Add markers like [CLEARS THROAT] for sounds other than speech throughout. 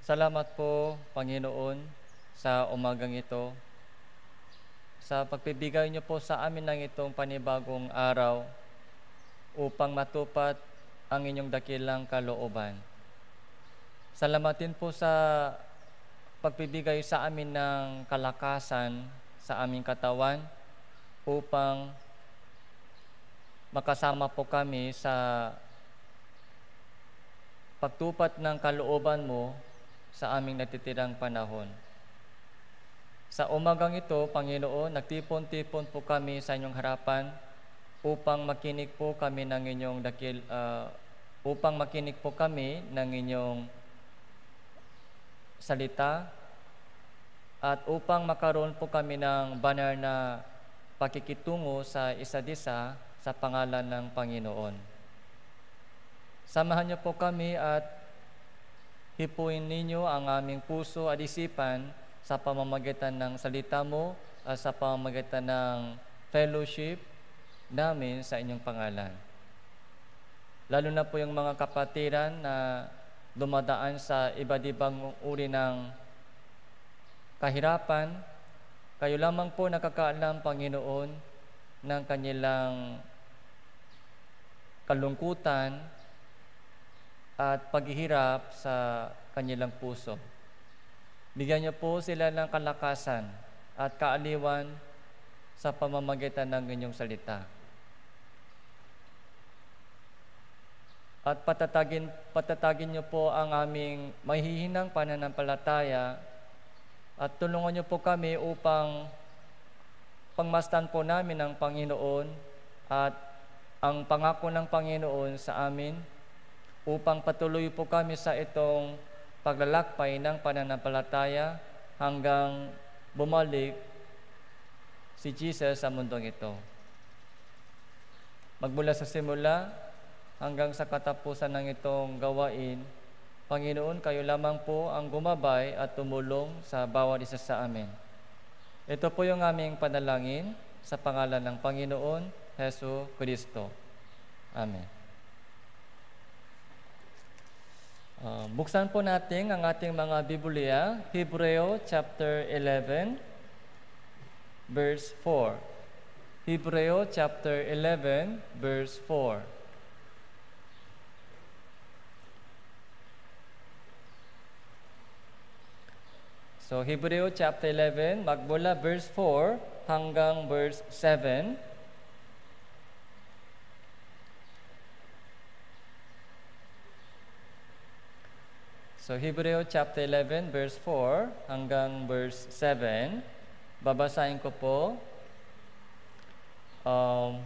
Salamat po, Panginoon, sa umagang ito, sa pagbibigay niyo po sa amin ng itong panibagong araw upang matupad ang inyong dakilang kalooban. Salamat din po sa pagbibigay sa amin ng kalakasan sa aming katawan upang makasama po kami sa pagtupad ng kalooban mo sa aming natitirang panahon. Sa umagang ito, Panginoon, nagtipon-tipon po kami sa inyong harapan upang makinig po kami ng inyong dakil, uh, upang makinig po kami ng inyong salita at upang makaroon po kami ng banner na pakikitungo sa isa't isa sa pangalan ng Panginoon. Samahan niyo po kami at Hipuin ninyo ang aming puso at isipan sa pamamagitan ng salita mo at sa pamamagitan ng fellowship namin sa inyong pangalan. Lalo na po yung mga kapatiran na dumadaan sa iba't ibang uri ng kahirapan, kayo lamang po nakakaalam, Panginoon, ng kanilang kalungkutan, at paghihirap sa kanilang puso. Bigyan niyo po sila ng kalakasan at kaaliwan sa pamamagitan ng inyong salita. At patatagin, patatagin niyo po ang aming mahihinang pananampalataya at tulungan niyo po kami upang pangmastan po namin ang Panginoon at ang pangako ng Panginoon sa amin upang patuloy po kami sa itong paglalakbay ng pananampalataya hanggang bumalik si Jesus sa mundong ito. Magmula sa simula hanggang sa katapusan ng itong gawain, Panginoon, kayo lamang po ang gumabay at tumulong sa bawat isa sa amin. Ito po yung aming panalangin sa pangalan ng Panginoon, Heso Kristo. Amen. Uh, buksan po natin ang ating mga Biblia, Hebreo chapter 11, verse 4. Hebreo chapter 11, verse 4. So Hebreo chapter 11, magmula verse 4 hanggang verse 7. So Hebreo chapter 11 verse 4 hanggang verse 7. Babasahin ko po. Um,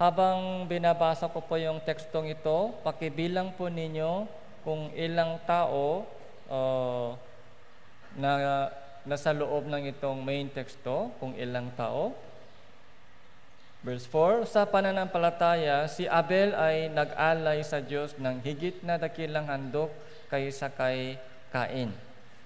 habang binabasa ko po yung tekstong ito, pakibilang po ninyo kung ilang tao uh, na nasa loob ng itong main teksto, kung ilang tao. Verse 4, sa pananampalataya, si Abel ay nag-alay sa Diyos ng higit na dakilang handok kay sakay Kain.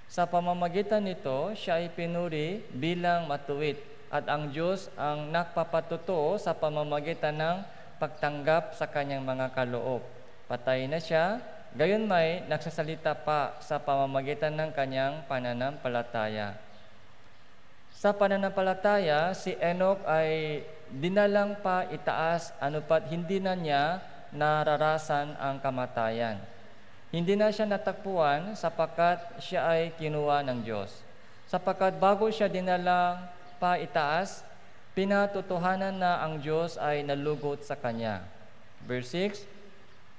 Sa pamamagitan nito, siya ay pinuri bilang matuwid at ang Diyos ang nagpapatutuo sa pamamagitan ng pagtanggap sa kanyang mga kaloob. Patay na siya, gayon may nagsasalita pa sa pamamagitan ng kanyang pananampalataya. Sa pananampalataya, si Enoch ay dinalang pa itaas anupat hindi na niya nararasan ang kamatayan. Hindi na siya natakpuan sapakat siya ay kinuha ng Diyos. Sapakat bago siya dinalang pa itaas, pinatotohanan na ang Diyos ay nalugot sa kanya. Verse 6,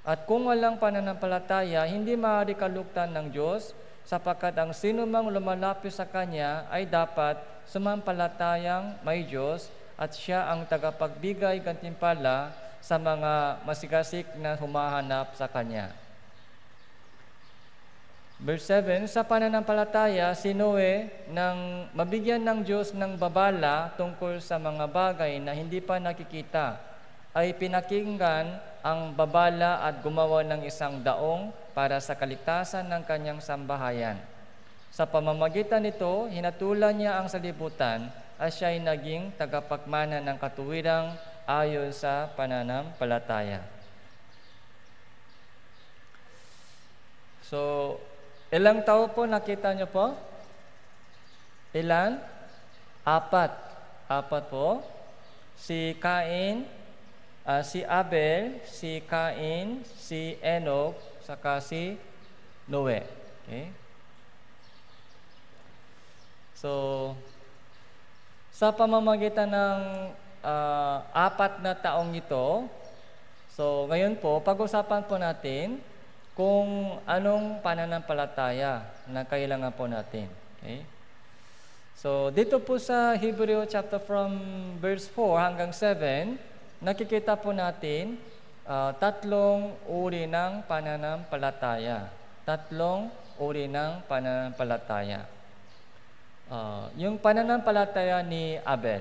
At kung walang pananampalataya, hindi maaari kalugtan ng Diyos, sapakat ang sinumang lumalapit sa kanya ay dapat sumampalatayang may Diyos at siya ang tagapagbigay gantimpala sa mga masigasik na humahanap sa kanya. Verse 7, sa pananampalataya, si Noe nang mabigyan ng Diyos ng babala tungkol sa mga bagay na hindi pa nakikita, ay pinakinggan ang babala at gumawa ng isang daong para sa kaligtasan ng kanyang sambahayan. Sa pamamagitan nito, hinatulan niya ang salibutan at siya ay naging tagapagmana ng katuwirang ayon sa pananampalataya. So, Ilang tao po nakita niyo po? Ilan? Apat. Apat po. Si Cain, uh, si Abel, si Cain, si Enoch, saka si Noe. Okay? So, sa pamamagitan ng uh, apat na taong ito, so ngayon po, pag-usapan po natin kung anong pananampalataya na kailangan po natin. Okay? So, dito po sa Hebreo chapter from verse 4 hanggang 7, nakikita po natin uh, tatlong uri ng pananampalataya. Tatlong uri ng pananampalataya. Uh, yung pananampalataya ni Abel,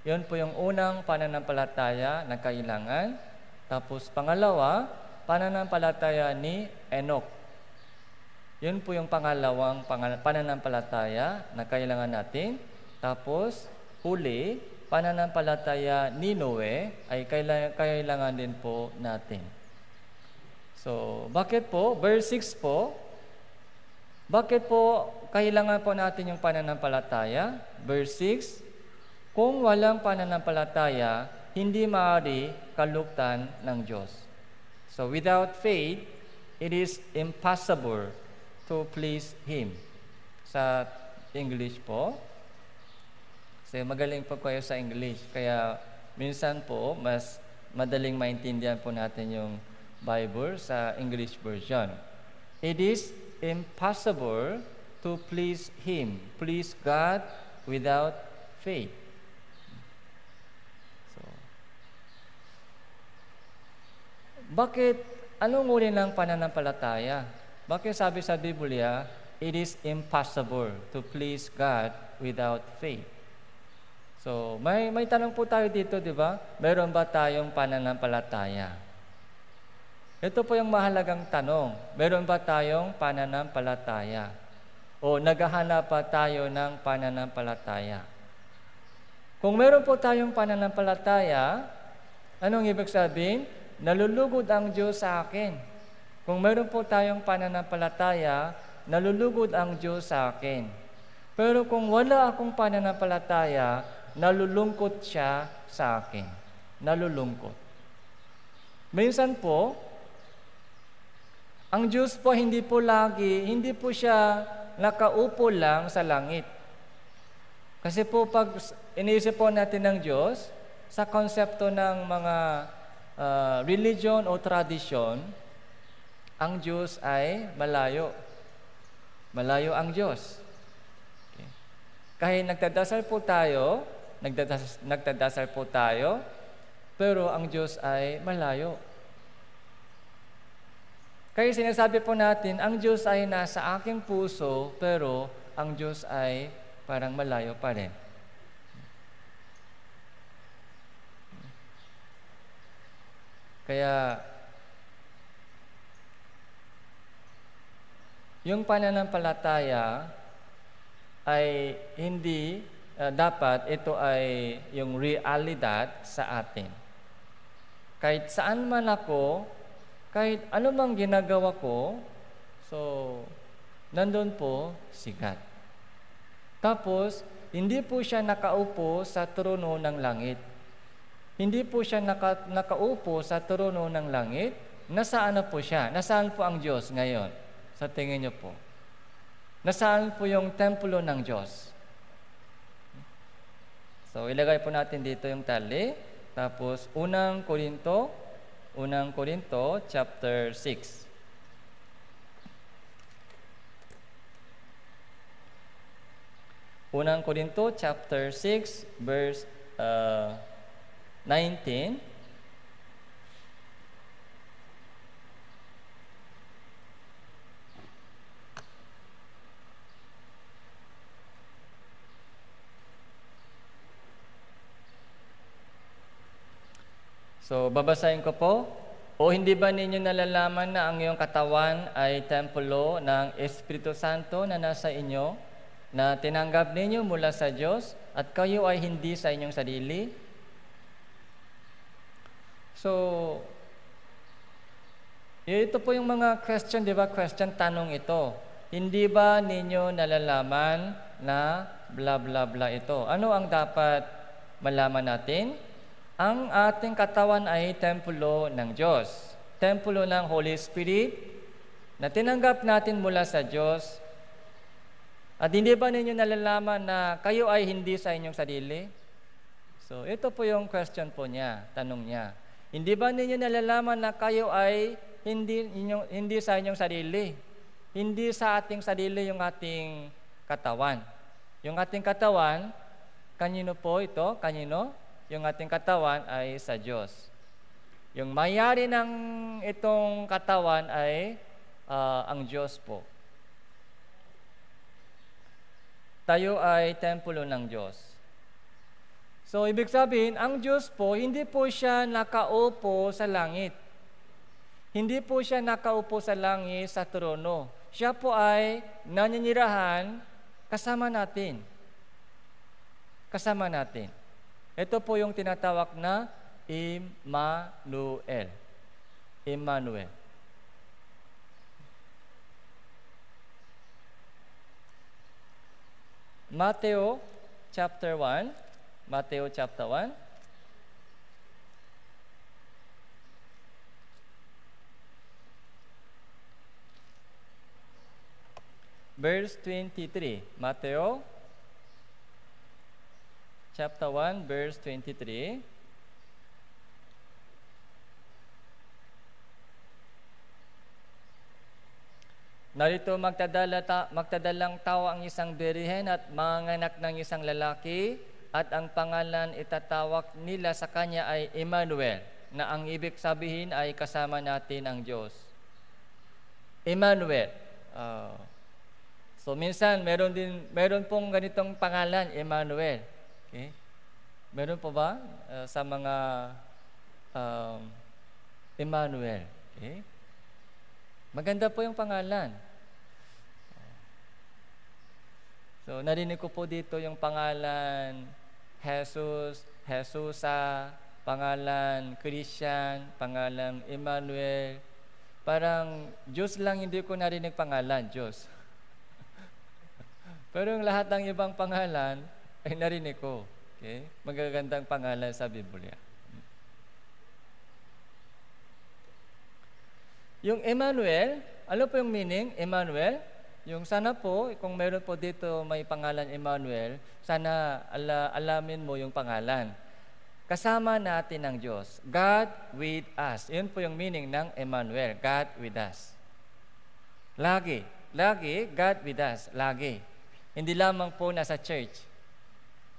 yun po yung unang pananampalataya na kailangan. Tapos pangalawa, pananampalataya ni Enoch. Yun po yung pangalawang pananampalataya na kailangan natin. Tapos, huli, pananampalataya ni Noe ay kailangan din po natin. So, bakit po? Verse 6 po, bakit po kailangan po natin yung pananampalataya? Verse 6, Kung walang pananampalataya, hindi maaari kaluktan ng Diyos. So without faith, it is impossible to please Him. Sa English po. Kasi magaling po kayo sa English. Kaya minsan po, mas madaling maintindihan po natin yung Bible sa English version. It is impossible to please Him, please God without faith. Bakit, anong uri ng pananampalataya? Bakit sabi sa Biblia, it is impossible to please God without faith. So, may, may tanong po tayo dito, di ba? Meron ba tayong pananampalataya? Ito po yung mahalagang tanong. Meron ba tayong pananampalataya? O naghahanap pa tayo ng pananampalataya? Kung meron po tayong pananampalataya, anong ibig sabihin? nalulugod ang Diyos sa akin. Kung meron po tayong pananampalataya, nalulugod ang Diyos sa akin. Pero kung wala akong pananampalataya, nalulungkot siya sa akin. Nalulungkot. Minsan po, ang Diyos po hindi po lagi, hindi po siya nakaupo lang sa langit. Kasi po pag iniisip po natin ng Diyos, sa konsepto ng mga uh, religion o tradisyon, ang Diyos ay malayo. Malayo ang Diyos. Okay. Kahit nagdadasal po tayo, nagdadasal, nagdadasal po tayo, pero ang Diyos ay malayo. Kaya sinasabi po natin, ang Diyos ay nasa aking puso, pero ang Diyos ay parang malayo pa rin. Kaya, yung pananampalataya ay hindi uh, dapat ito ay yung realidad sa atin. Kahit saan man ako, kahit ano ginagawa ko, so, nandun po si God. Tapos, hindi po siya nakaupo sa trono ng langit hindi po siya naka, nakaupo sa trono ng langit. Nasaan na po siya? Nasaan po ang Diyos ngayon? Sa tingin niyo po. Nasaan po yung templo ng Diyos? So, ilagay po natin dito yung tali. Tapos, unang Korinto, unang Korinto, chapter 6. Unang Korinto, chapter 6, verse uh, 19 So, babasahin ko po. O hindi ba ninyo nalalaman na ang iyong katawan ay templo ng Espiritu Santo na nasa inyo, na tinanggap ninyo mula sa Diyos, at kayo ay hindi sa inyong sarili? So, ito po yung mga question, di ba? Question, tanong ito. Hindi ba ninyo nalalaman na bla bla bla ito? Ano ang dapat malaman natin? Ang ating katawan ay templo ng Diyos. Templo ng Holy Spirit na tinanggap natin mula sa Diyos. At hindi ba ninyo nalalaman na kayo ay hindi sa inyong sarili? So, ito po yung question po niya, tanong niya. Hindi ba ninyo nalalaman na kayo ay hindi, inyong, hindi sa inyong sarili? Hindi sa ating sarili yung ating katawan. Yung ating katawan, kanino po ito? Kanino? Yung ating katawan ay sa Diyos. Yung mayari ng itong katawan ay uh, ang Diyos po. Tayo ay templo ng Diyos. So, ibig sabihin, ang Diyos po, hindi po siya nakaupo sa langit. Hindi po siya nakaupo sa langit sa trono. Siya po ay naninirahan kasama natin. Kasama natin. Ito po yung tinatawag na Emmanuel. Emmanuel. Mateo chapter 1 Mateo chapter 1. Verse 23, Mateo chapter 1, verse 23. Narito magtadala ta, magtadalang tao ang isang berihen at manganak ng isang lalaki at ang pangalan itatawag nila sa kanya ay Emmanuel, na ang ibig sabihin ay kasama natin ang Diyos. Emmanuel. Uh, so minsan meron din meron pong ganitong pangalan, Emmanuel. Okay? Meron pa ba uh, sa mga um, Emmanuel? Okay? Maganda po yung pangalan. So, narinig ko po dito yung pangalan Jesus, Jesusa, pangalan Christian, pangalan Emmanuel. Parang Diyos lang hindi ko narinig pangalan, Diyos. [LAUGHS] Pero yung lahat ng ibang pangalan ay narinig ko. Okay? Magagandang pangalan sa Biblia. Yung Emmanuel, ano po yung meaning, Emmanuel? Yung sana po, kung meron po dito may pangalan Emmanuel, sana ala, alamin mo yung pangalan. Kasama natin ang Diyos. God with us. Yun po yung meaning ng Emmanuel. God with us. Lagi. Lagi, God with us. Lagi. Hindi lamang po nasa church.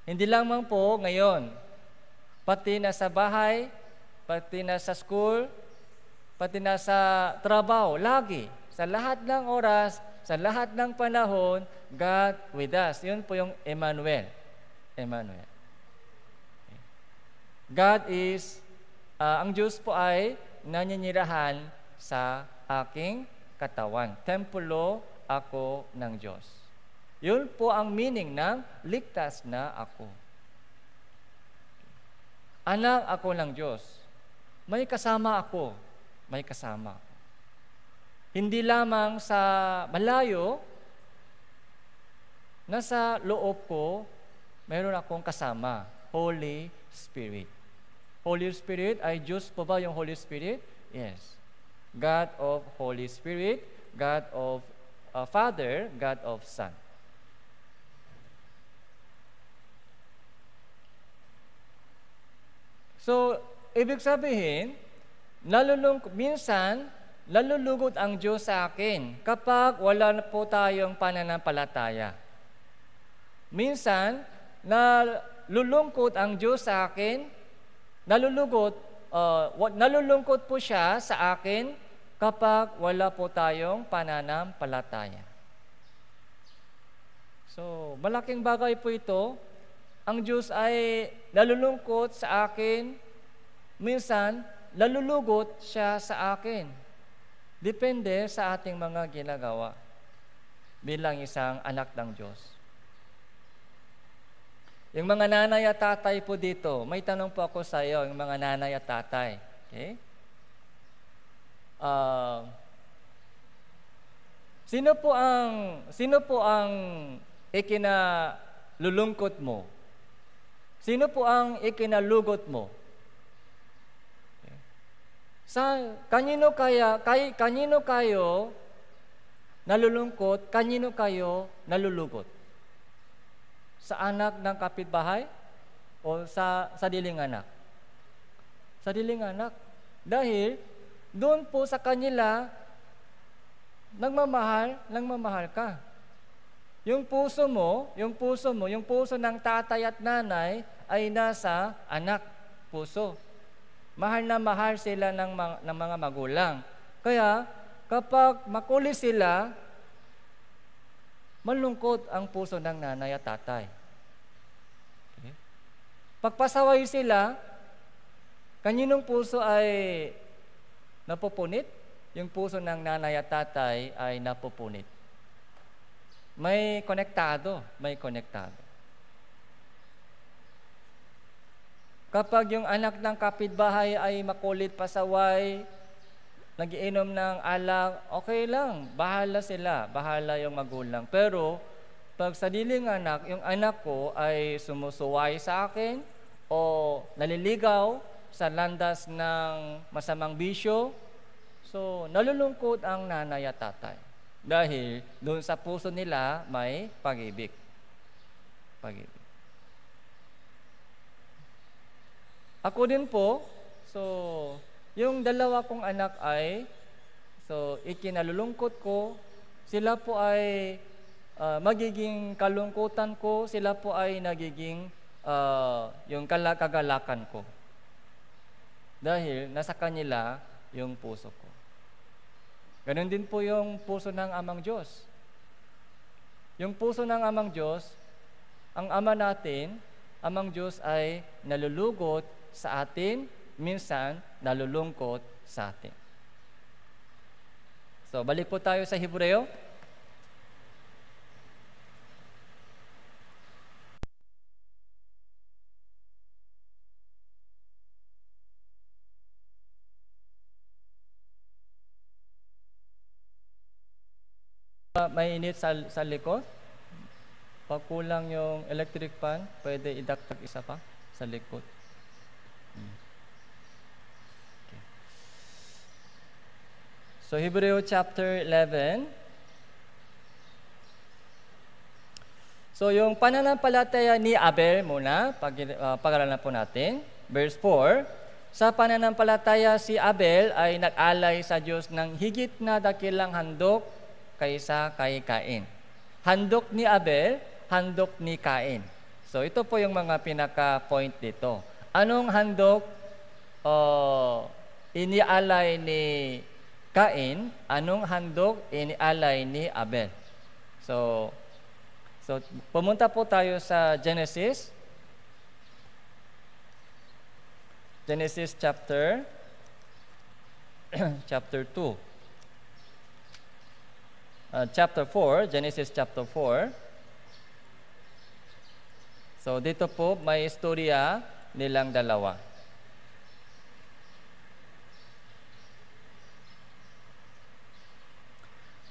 Hindi lamang po ngayon. Pati na sa bahay, pati na sa school, pati na sa trabaho. Lagi. Sa lahat ng oras, sa lahat ng panahon, God with us. Yun po yung Emmanuel. Emmanuel. God is, uh, ang Diyos po ay naninirahan sa aking katawan. Tempulo ako ng Diyos. Yun po ang meaning ng ligtas na ako. Anak ako ng Diyos. May kasama ako. May kasama. Hindi lamang sa malayo, nasa loob ko, mayroon akong kasama, Holy Spirit. Holy Spirit, ay Diyos po ba yung Holy Spirit? Yes. God of Holy Spirit, God of uh, Father, God of Son. So, ibig sabihin, nalulung minsan lalulugod ang Diyos sa akin kapag wala na po tayong pananampalataya. Minsan, nalulungkot ang Diyos sa akin, nalulugod, uh, nalulungkot po siya sa akin kapag wala po tayong pananampalataya. So, malaking bagay po ito. Ang Diyos ay nalulungkot sa akin, minsan, lalulugot siya sa akin Depende sa ating mga ginagawa bilang isang anak ng Diyos. Yung mga nanay at tatay po dito, may tanong po ako sa iyo, yung mga nanay at tatay. Okay? Uh, sino po ang sino po ang ikinalulungkot mo? Sino po ang ikinalugot mo? Sa kanino kaya kay kanino kayo nalulungkot, kanino kayo nalulugot? Sa anak ng kapitbahay o sa sa diling anak? Sa diling anak. Dahil doon po sa kanila nagmamahal, mamahal ka. Yung puso mo, yung puso mo, yung puso ng tatay at nanay ay nasa anak, puso. Mahal na mahal sila ng, ng mga magulang. Kaya, kapag makulis sila, malungkot ang puso ng nanay at tatay. Okay. Pagpasaway sila, kaninong puso ay napupunit, yung puso ng nanay at tatay ay napupunit. May konektado, may konektado. Kapag yung anak ng kapitbahay ay makulit pasaway, nagiinom ng alak, okay lang, bahala sila, bahala yung magulang. Pero pag sariling anak, yung anak ko ay sumusuway sa akin o naliligaw sa landas ng masamang bisyo, so nalulungkot ang nanay at tatay. Dahil doon sa puso nila may pag-ibig. Pag-ibig. Ako din po, so, yung dalawa kong anak ay, so, ikinalulungkot ko. Sila po ay uh, magiging kalungkutan ko. Sila po ay nagiging uh, yung kagalakan ko. Dahil nasa kanila yung puso ko. Ganun din po yung puso ng Amang Diyos. Yung puso ng Amang Diyos, ang Ama natin, Amang Diyos ay nalulugot sa atin, minsan nalulungkot sa atin. So, balik po tayo sa Hebreo. Ah, may init sa, sa likod. Pag kulang yung electric fan, pwede idagdag isa pa sa likod. So Hebrew chapter 11. So yung pananampalataya ni Abel muna, pag, uh, pag-aralan po natin. Verse 4, Sa pananampalataya si Abel ay nag-alay sa Diyos ng higit na dakilang handok kaysa kay Cain. Handok ni Abel, handok ni Cain. So ito po yung mga pinaka-point dito. Anong handok uh, inialay ni Kain, anong handog inialay ni Abel? So, so pumunta po tayo sa Genesis. Genesis chapter [CLEARS THROAT] chapter 2. Uh, chapter 4, Genesis chapter 4. So dito po may istorya nilang dalawa.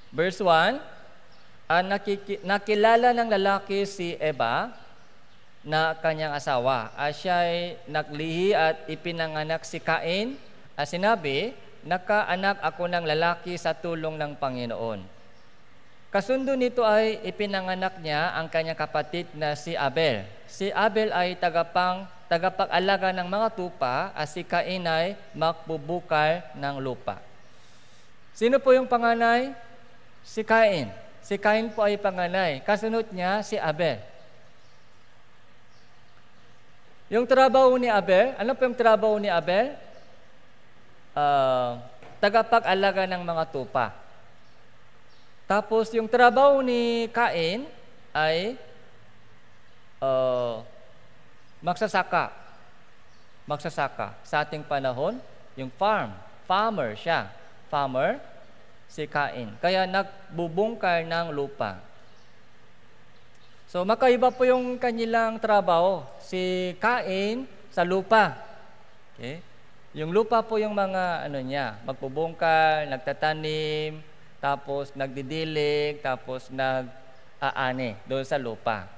Verse 1, uh, ah, nakiki- nakilala ng lalaki si Eva na kanyang asawa. Uh, ah, siya ay naglihi at ipinanganak si Cain. Uh, sinabi, nakaanak ako ng lalaki sa tulong ng Panginoon. Kasundo nito ay ipinanganak niya ang kanyang kapatid na si Abel. Si Abel ay tagapang tagapag-alaga ng mga tupa at si Cain ay makbubukal ng lupa. Sino po yung panganay? si Cain. Si Cain po ay panganay. Kasunod niya si Abel. Yung trabaho ni Abel, ano po yung trabaho ni Abel? Uh, tagapag-alaga ng mga tupa. Tapos yung trabaho ni Cain ay uh, magsasaka. Magsasaka. Sa ating panahon, yung farm. Farmer siya. Farmer si Cain. Kaya nagbubungkar ng lupa. So makaiba po yung kanilang trabaho. Si Kain sa lupa. Okay? Yung lupa po yung mga ano niya, magbubungkar, nagtatanim, tapos nagdidilig, tapos nag-aani doon sa lupa.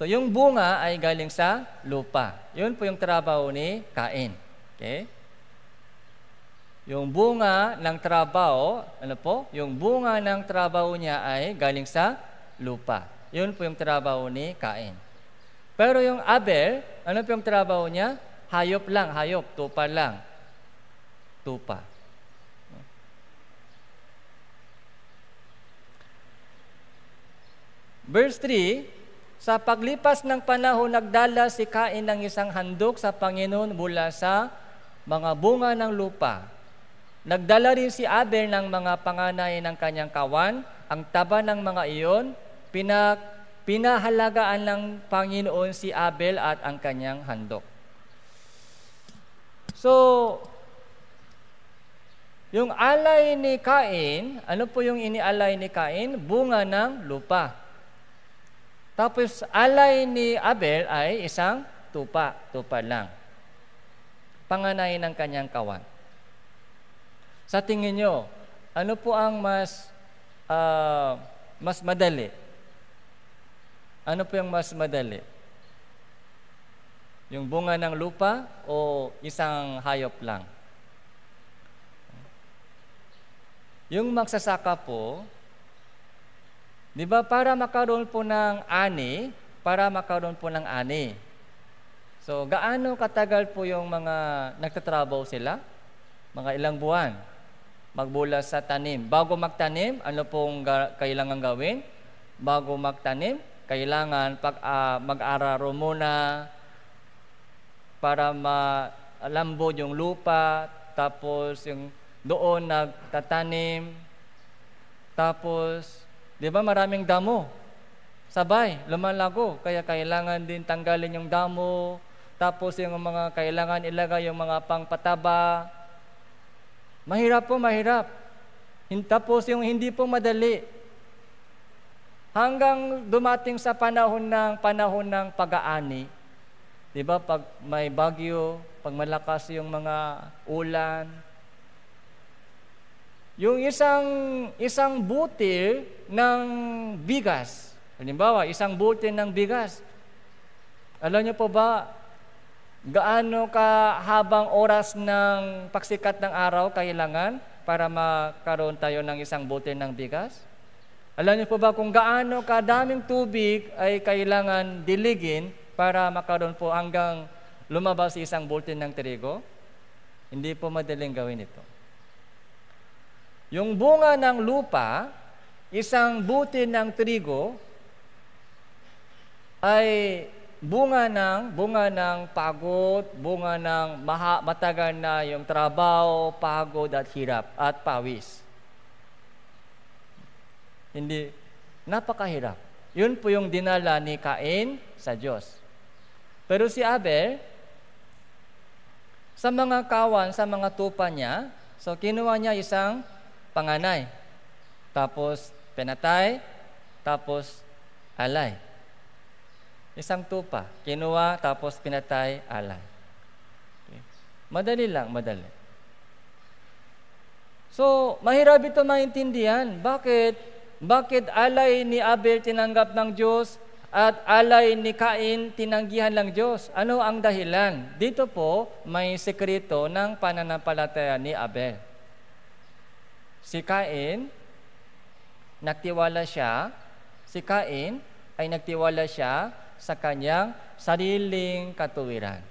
So yung bunga ay galing sa lupa. Yun po yung trabaho ni Kain. Okay? Yung bunga ng trabaho, ano po? Yung bunga ng trabaho niya ay galing sa lupa. Yun po yung trabaho ni Cain. Pero yung Abel, ano po yung trabaho niya? Hayop lang, hayop, tupa lang. Tupa. Verse 3, sa paglipas ng panahon, nagdala si Cain ng isang handog sa Panginoon mula sa mga bunga ng lupa Nagdala rin si Abel ng mga panganay ng kanyang kawan, ang taba ng mga iyon, pinak, pinahalagaan ng Panginoon si Abel at ang kanyang handok. So, yung alay ni Cain, ano po yung inialay ni Cain? Bunga ng lupa. Tapos alay ni Abel ay isang tupa, tupa lang. Panganay ng kanyang kawan. Sa tingin nyo, ano po ang mas uh, mas madali? Ano po yung mas madali? Yung bunga ng lupa o isang hayop lang? Yung magsasaka po, di ba para makaroon po ng ani, para makaroon po ng ani. So, gaano katagal po yung mga nagtatrabaho sila? Mga ilang buwan. Magbula sa tanim. Bago magtanim, ano pong ga- kailangan gawin? Bago magtanim, kailangan pag, uh, mag-araro muna para malambod yung lupa, tapos yung doon nagtatanim, tapos, di ba maraming damo? Sabay, lumalago. Kaya kailangan din tanggalin yung damo, tapos yung mga kailangan ilagay yung mga pangpataba, Mahirap po, mahirap. Tapos yung hindi po madali. Hanggang dumating sa panahon ng panahon ng pag-aani, 'di ba? Pag may bagyo, pag malakas yung mga ulan, yung isang isang butil ng bigas. Halimbawa, isang butil ng bigas. Alam niyo po ba, Gaano ka habang oras ng pagsikat ng araw kailangan para makaroon tayo ng isang bote ng bigas? Alam niyo po ba kung gaano kadaming tubig ay kailangan diligin para makaroon po hanggang lumabas isang bote ng trigo? Hindi po madaling gawin ito. Yung bunga ng lupa, isang buti ng trigo ay bunga ng bunga ng pagod, bunga ng maha, matagal na yung trabaho, pagod at hirap at pawis. Hindi napakahirap. Yun po yung dinala ni Cain sa Diyos. Pero si Abel, sa mga kawan, sa mga tupa niya, so kinuha niya isang panganay. Tapos penatay, tapos alay. Isang tupa, kinuha tapos pinatay alay. Okay. Madali lang, madali. So, mahirap ito maintindihan. Bakit? Bakit alay ni Abel tinanggap ng Diyos at alay ni Cain tinanggihan ng Diyos? Ano ang dahilan? Dito po may sekreto ng pananampalataya ni Abel. Si Cain, nagtiwala siya. Si Cain ay nagtiwala siya sa kanyang sariling katuwiran.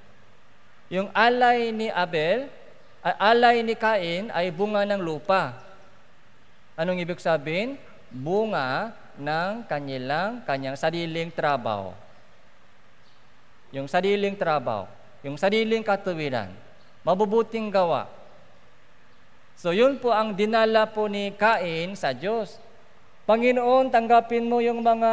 Yung alay ni Abel, alay ni Cain ay bunga ng lupa. Anong ibig sabihin? Bunga ng kanilang kanyang sariling trabaho. Yung sariling trabaho, yung sariling katuwiran, mabubuting gawa. So yun po ang dinala po ni Cain sa Diyos. Panginoon, tanggapin mo yung mga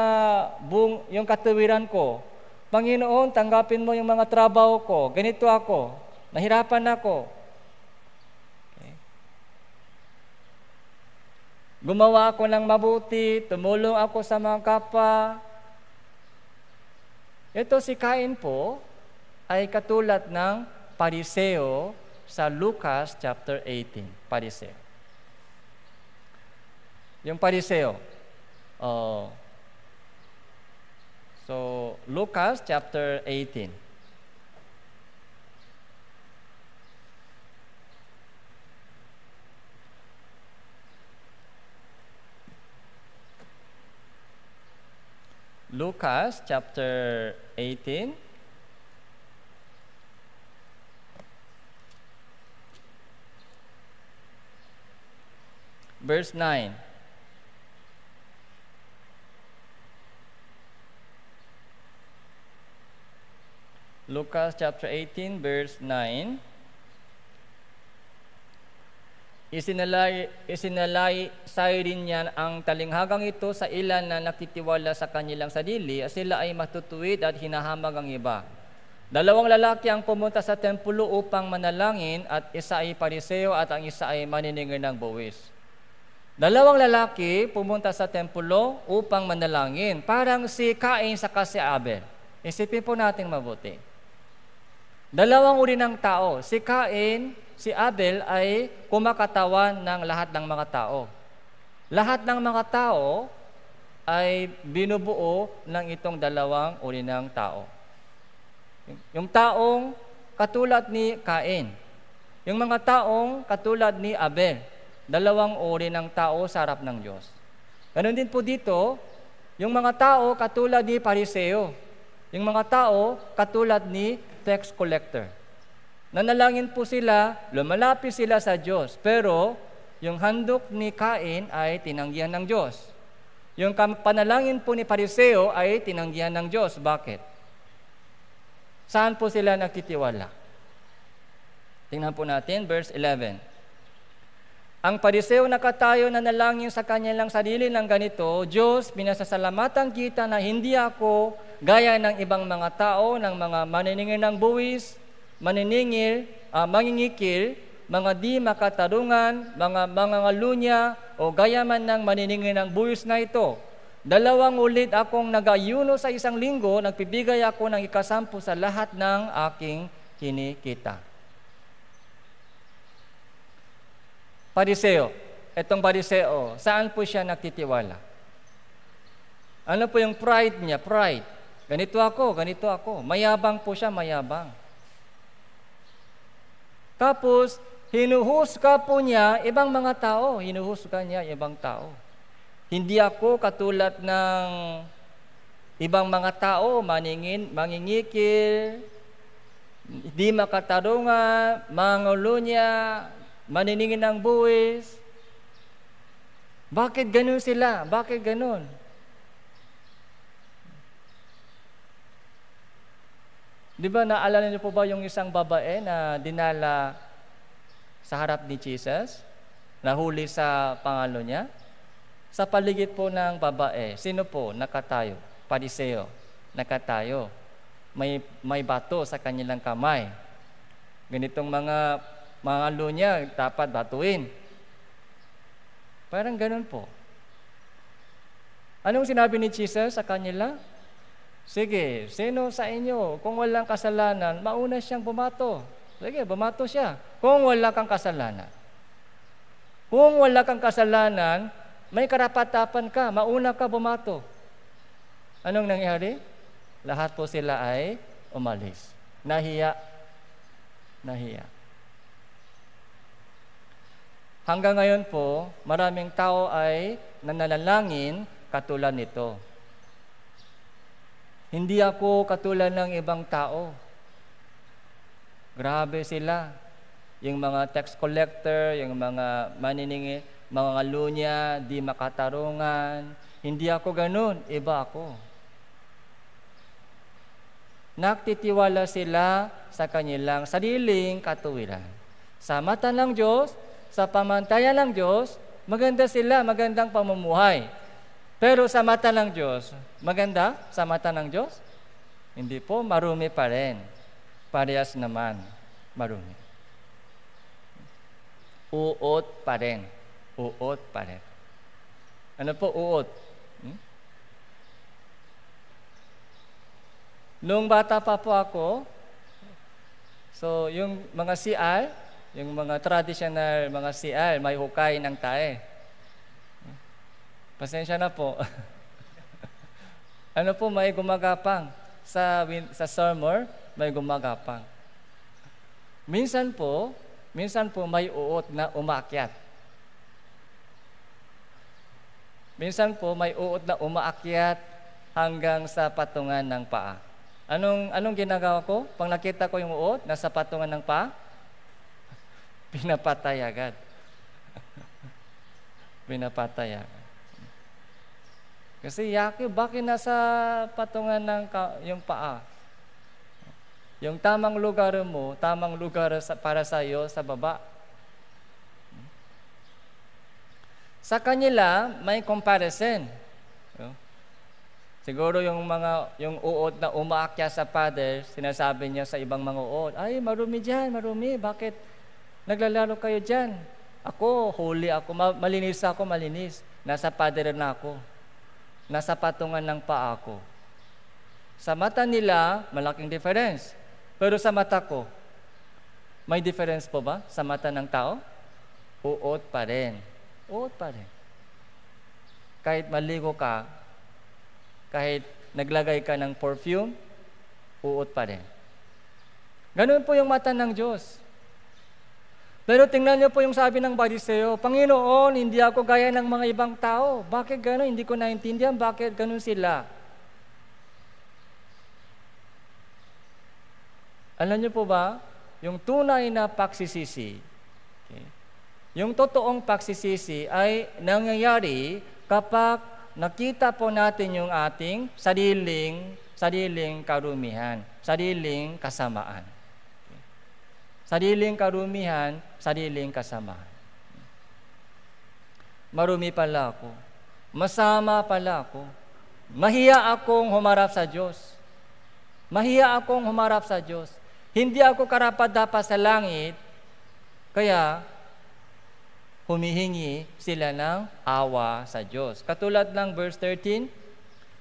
bung, yung katuwiran ko. Panginoon, tanggapin mo yung mga trabaho ko. Ganito ako. Nahirapan ako. Okay. Gumawa ako ng mabuti, tumulong ako sa mga kapwa. Ito si Cain po ay katulad ng Pariseo sa Lucas chapter 18, Pariseo. Yung pariseo. Uh, So, Lucas chapter 18. Lucas chapter 18. verse 9. Lucas chapter 18 verse 9. Isinalay, isinalay rin niya ang talinghagang ito sa ilan na nakitiwala sa kanilang sadili at sila ay matutuwid at hinahamag ang iba. Dalawang lalaki ang pumunta sa templo upang manalangin at isa ay pariseo at ang isa ay maniningir ng buwis. Dalawang lalaki pumunta sa templo upang manalangin. Parang si Cain sa kasi Abel. Isipin po natin mabuti. Dalawang uri ng tao. Si Cain, si Abel ay kumakatawan ng lahat ng mga tao. Lahat ng mga tao ay binubuo ng itong dalawang uri ng tao. Yung taong katulad ni Cain, yung mga taong katulad ni Abel, dalawang uri ng tao sa harap ng Diyos. Ganun din po dito, yung mga tao katulad ni Pariseo, yung mga tao katulad ni tax collector. Nanalangin po sila, lumalapit sila sa Diyos, pero yung handok ni Cain ay tinanggihan ng Diyos. Yung panalangin po ni Pariseo ay tinanggihan ng Diyos. Bakit? Saan po sila nagtitiwala? Tingnan po natin, verse 11. Ang pariseo nakatayo na nalangin sa kanya lang sarili ng ganito, Diyos, pinasasalamatan kita na hindi ako gaya ng ibang mga tao, ng mga maniningil ng buwis, maniningil, uh, mangingikil, mga di makatarungan, mga mangangalunya, o gaya man ng maniningil ng buwis na ito. Dalawang ulit akong nagayuno sa isang linggo, nagbibigay ako ng ikasampu sa lahat ng aking kinikita. Pariseo. Etong pariseo, saan po siya nagtitiwala? Ano po yung pride niya? Pride. Ganito ako, ganito ako. Mayabang po siya, mayabang. Tapos, hinuhusga po niya ibang mga tao. Hinuhusga niya ibang tao. Hindi ako katulad ng ibang mga tao, maningin, mangingikil, hindi makatarungan, niya, maniningin ng buwis. Bakit ganun sila? Bakit ganun? Di ba naalala niyo po ba yung isang babae na dinala sa harap ni Jesus? Nahuli sa pangalo niya? Sa paligid po ng babae, sino po nakatayo? Pariseo, nakatayo. May, may bato sa kanilang kamay. Ganitong mga mga anlo dapat batuin. Parang ganun po. Anong sinabi ni Jesus sa kanila? Sige, sino sa inyo, kung walang kasalanan, mauna siyang bumato. Sige, bumato siya. Kung wala kang kasalanan. Kung wala kang kasalanan, may karapatapan ka, mauna ka bumato. Anong nangyari? Lahat po sila ay umalis. Nahiya. Nahiya. Hanggang ngayon po, maraming tao ay nanalalangin katulad nito. Hindi ako katulad ng ibang tao. Grabe sila. Yung mga tax collector, yung mga maniningi, mga lunya, di makatarungan. Hindi ako ganun, iba ako. Nagtitiwala sila sa kanilang sariling katuwiran. Sa mata ng Diyos, sa pamantayan ng Diyos, maganda sila, magandang pamumuhay. Pero sa mata ng Diyos, maganda sa mata ng Diyos? Hindi po, marumi pa rin. Parehas naman, marumi. Uot pa rin. Uot pa rin. Ano po uot? Hmm? Nung bata pa po ako, so yung mga CR, yung mga traditional, mga CR, may hukay ng tae. Pasensya na po. [LAUGHS] ano po, may gumagapang. Sa, sa summer, may gumagapang. Minsan po, minsan po may uot na umakyat. Minsan po may uot na umaakyat hanggang sa patungan ng paa. Anong anong ginagawa ko? Pag nakita ko yung uot sa patungan ng paa, Pinapatay agad. Pinapatay agad. Kasi Yaki, bakit nasa patungan ng ka, yung paa? Yung tamang lugar mo, tamang lugar sa, para sa iyo sa baba. Sa kanila, may comparison. Siguro yung mga yung uod na umaakya sa father, sinasabi niya sa ibang mga uod, ay marumi diyan, marumi, bakit Naglalaro kayo dyan. Ako, holy ako. Malinis ako, malinis. Nasa pader na ako. Nasa patungan ng paa ako. Sa mata nila, malaking difference. Pero sa mata ko, may difference po ba sa mata ng tao? Uot pa rin. Uot pa rin. Kahit maligo ka, kahit naglagay ka ng perfume, uot pa rin. Ganun po yung mata ng Diyos. Pero tingnan niyo po yung sabi ng Bariseo, Panginoon, hindi ako gaya ng mga ibang tao. Bakit gano'n? Hindi ko naintindihan. Bakit gano'n sila? Alam niyo po ba, yung tunay na paksisisi, okay, yung totoong paksisisi ay nangyayari kapag nakita po natin yung ating sariling, sariling karumihan, sariling kasamaan. Sariling karumihan, sariling kasamahan. Marumi pala ako. Masama pala ako. Mahiya akong humarap sa Diyos. Mahiya akong humarap sa Diyos. Hindi ako karapat-dapat sa langit, kaya humihingi sila ng awa sa Diyos. Katulad ng verse 13,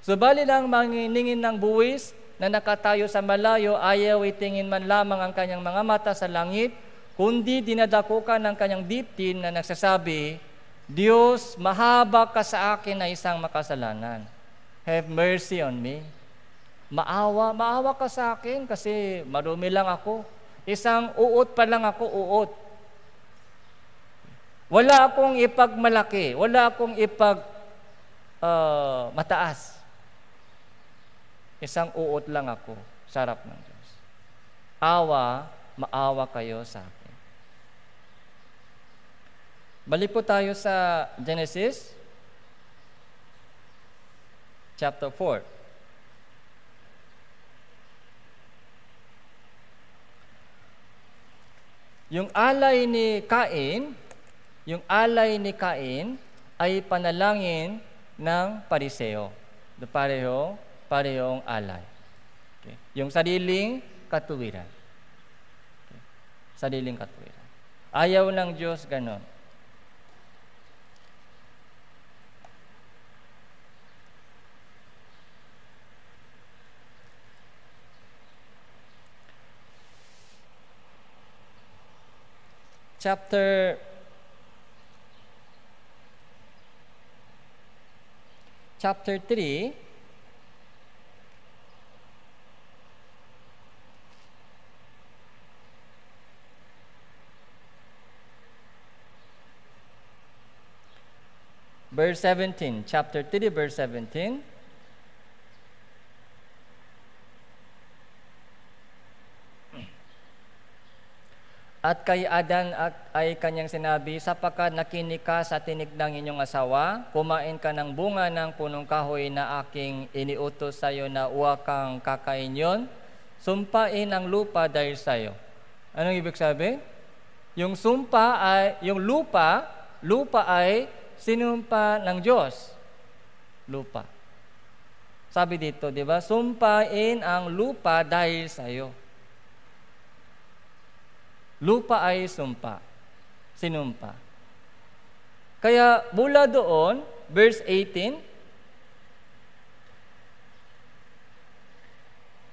Subali ang manginingin ng buwis na nakatayo sa malayo, ayaw itingin man lamang ang kanyang mga mata sa langit, kundi dinadakukan ng kanyang diptin na nagsasabi, Diyos, mahaba ka sa akin na isang makasalanan. Have mercy on me. Maawa, maawa ka sa akin kasi marumi lang ako. Isang uot pa lang ako, uot. Wala akong ipagmalaki, wala akong ipag uh, mataas. Isang uot lang ako sa harap ng Diyos. Awa, maawa kayo sa akin. Balik po tayo sa Genesis chapter 4. Yung alay ni Cain, yung alay ni Cain ay panalangin ng pariseo. The pareho parehong alay. Okay? Yung sariling katuwiran. Okay? Sariling katuwiran. Ayaw ng Diyos ganon. Chapter chapter 3 verse 17, chapter 3, verse 17. At kay Adan at ay kanyang sinabi, Sapagkat nakinig ka sa tinig ng inyong asawa, kumain ka ng bunga ng punong kahoy na aking iniutos sa iyo na huwag kang kakain yon, sumpain ang lupa dahil sa iyo. Anong ibig sabi? Yung sumpa ay, yung lupa, lupa ay sinumpa ng Diyos? Lupa. Sabi dito, di ba? Sumpain ang lupa dahil sa iyo. Lupa ay sumpa. Sinumpa. Kaya mula doon, verse 18,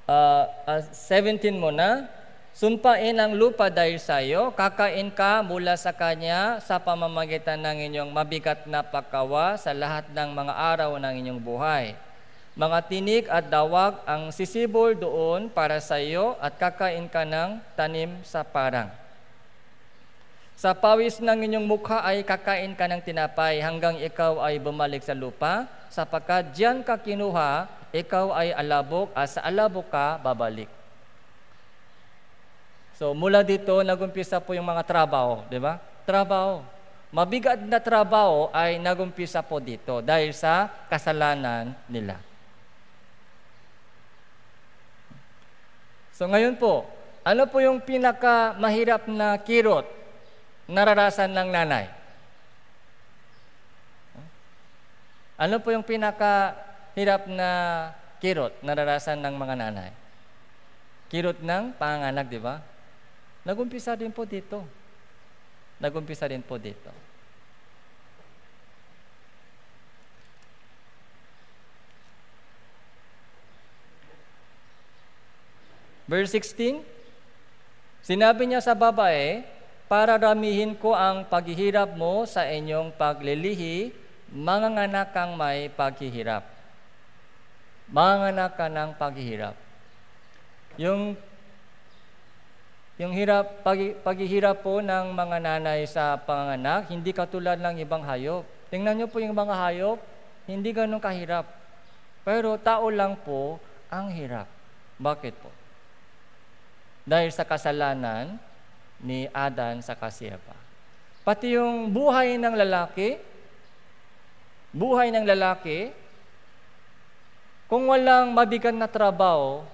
uh, uh, 17 na, Sumpain ang lupa dahil sa iyo, kakain ka mula sa kanya sa pamamagitan ng inyong mabigat na pagkawa sa lahat ng mga araw ng inyong buhay. Mga tinik at dawag ang sisibol doon para sa iyo at kakain ka ng tanim sa parang. Sa pawis ng inyong mukha ay kakain ka ng tinapay hanggang ikaw ay bumalik sa lupa, sapagkat diyan ka kinuha, ikaw ay alabok at sa alabok ka babalik. So mula dito, nagumpisa po yung mga trabaho, di ba? Trabaho. Mabigat na trabaho ay nagumpisa po dito dahil sa kasalanan nila. So ngayon po, ano po yung pinaka mahirap na kirot nararasan ng nanay? Ano po yung pinaka hirap na kirot nararasan ng mga nanay? Kirot ng panganak, di ba? Nagumpisa din po dito. Nagumpisa din po dito. Verse 16, Sinabi niya sa babae, Para ramihin ko ang paghihirap mo sa inyong paglilihi, mga anak kang may paghihirap. Mga anak ka ng paghihirap. Yung yung hirap, pag, paghihirap po ng mga nanay sa panganak, hindi katulad ng ibang hayop. Tingnan nyo po yung mga hayop, hindi ganun kahirap. Pero tao lang po ang hirap. Bakit po? Dahil sa kasalanan ni Adan sa kasiyapa. Pati yung buhay ng lalaki, buhay ng lalaki, kung walang mabigat na trabaho,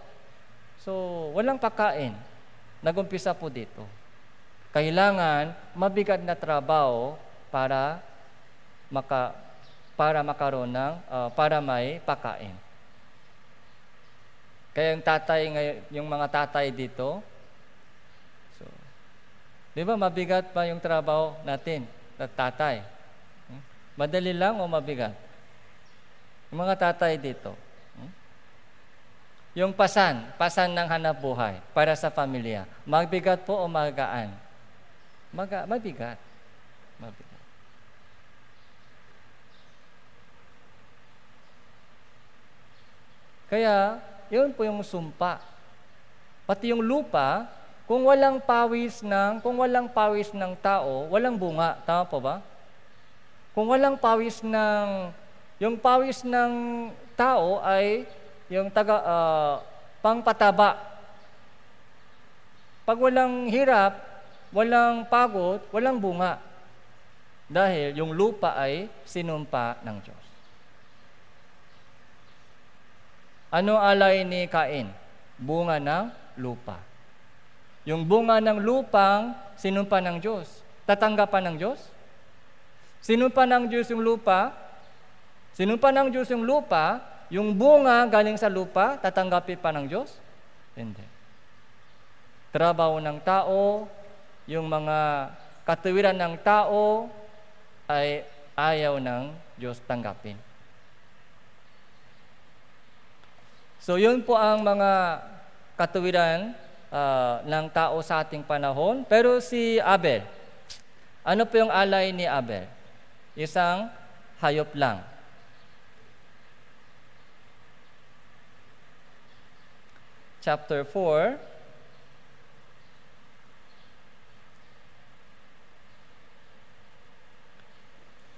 so walang pakain. Nagumpisa po dito. Kailangan mabigat na trabaho para maka para makaroon ng uh, para may pakain. Kaya yung tatay ngayon, yung mga tatay dito, so, di ba mabigat pa yung trabaho natin, na tatay? Hmm? Madali lang o mabigat? Yung mga tatay dito, yung pasan, pasan ng hanap buhay para sa pamilya. Magbigat po o magaan? Maga, mabigat. Mabigat. Kaya, yun po yung sumpa. Pati yung lupa, kung walang pawis ng kung walang pawis ng tao, walang bunga, tama po ba? Kung walang pawis ng yung pawis ng tao ay yung taga, uh, pangpataba. Pag walang hirap, walang pagod, walang bunga. Dahil yung lupa ay sinumpa ng Diyos. Ano alay ni Cain? Bunga ng lupa. Yung bunga ng lupang sinumpa ng Diyos. Tatanggapan ng Diyos? Sinumpa ng Diyos yung lupa? Sinumpa ng Diyos yung lupa, yung bunga galing sa lupa, tatanggapin pa ng Diyos? Hindi. Trabaho ng tao, yung mga katuwiran ng tao, ay ayaw ng Diyos tanggapin. So yun po ang mga katuwiran uh, ah, ng tao sa ating panahon. Pero si Abel, ano po yung alay ni Abel? Isang hayop lang. chapter 4,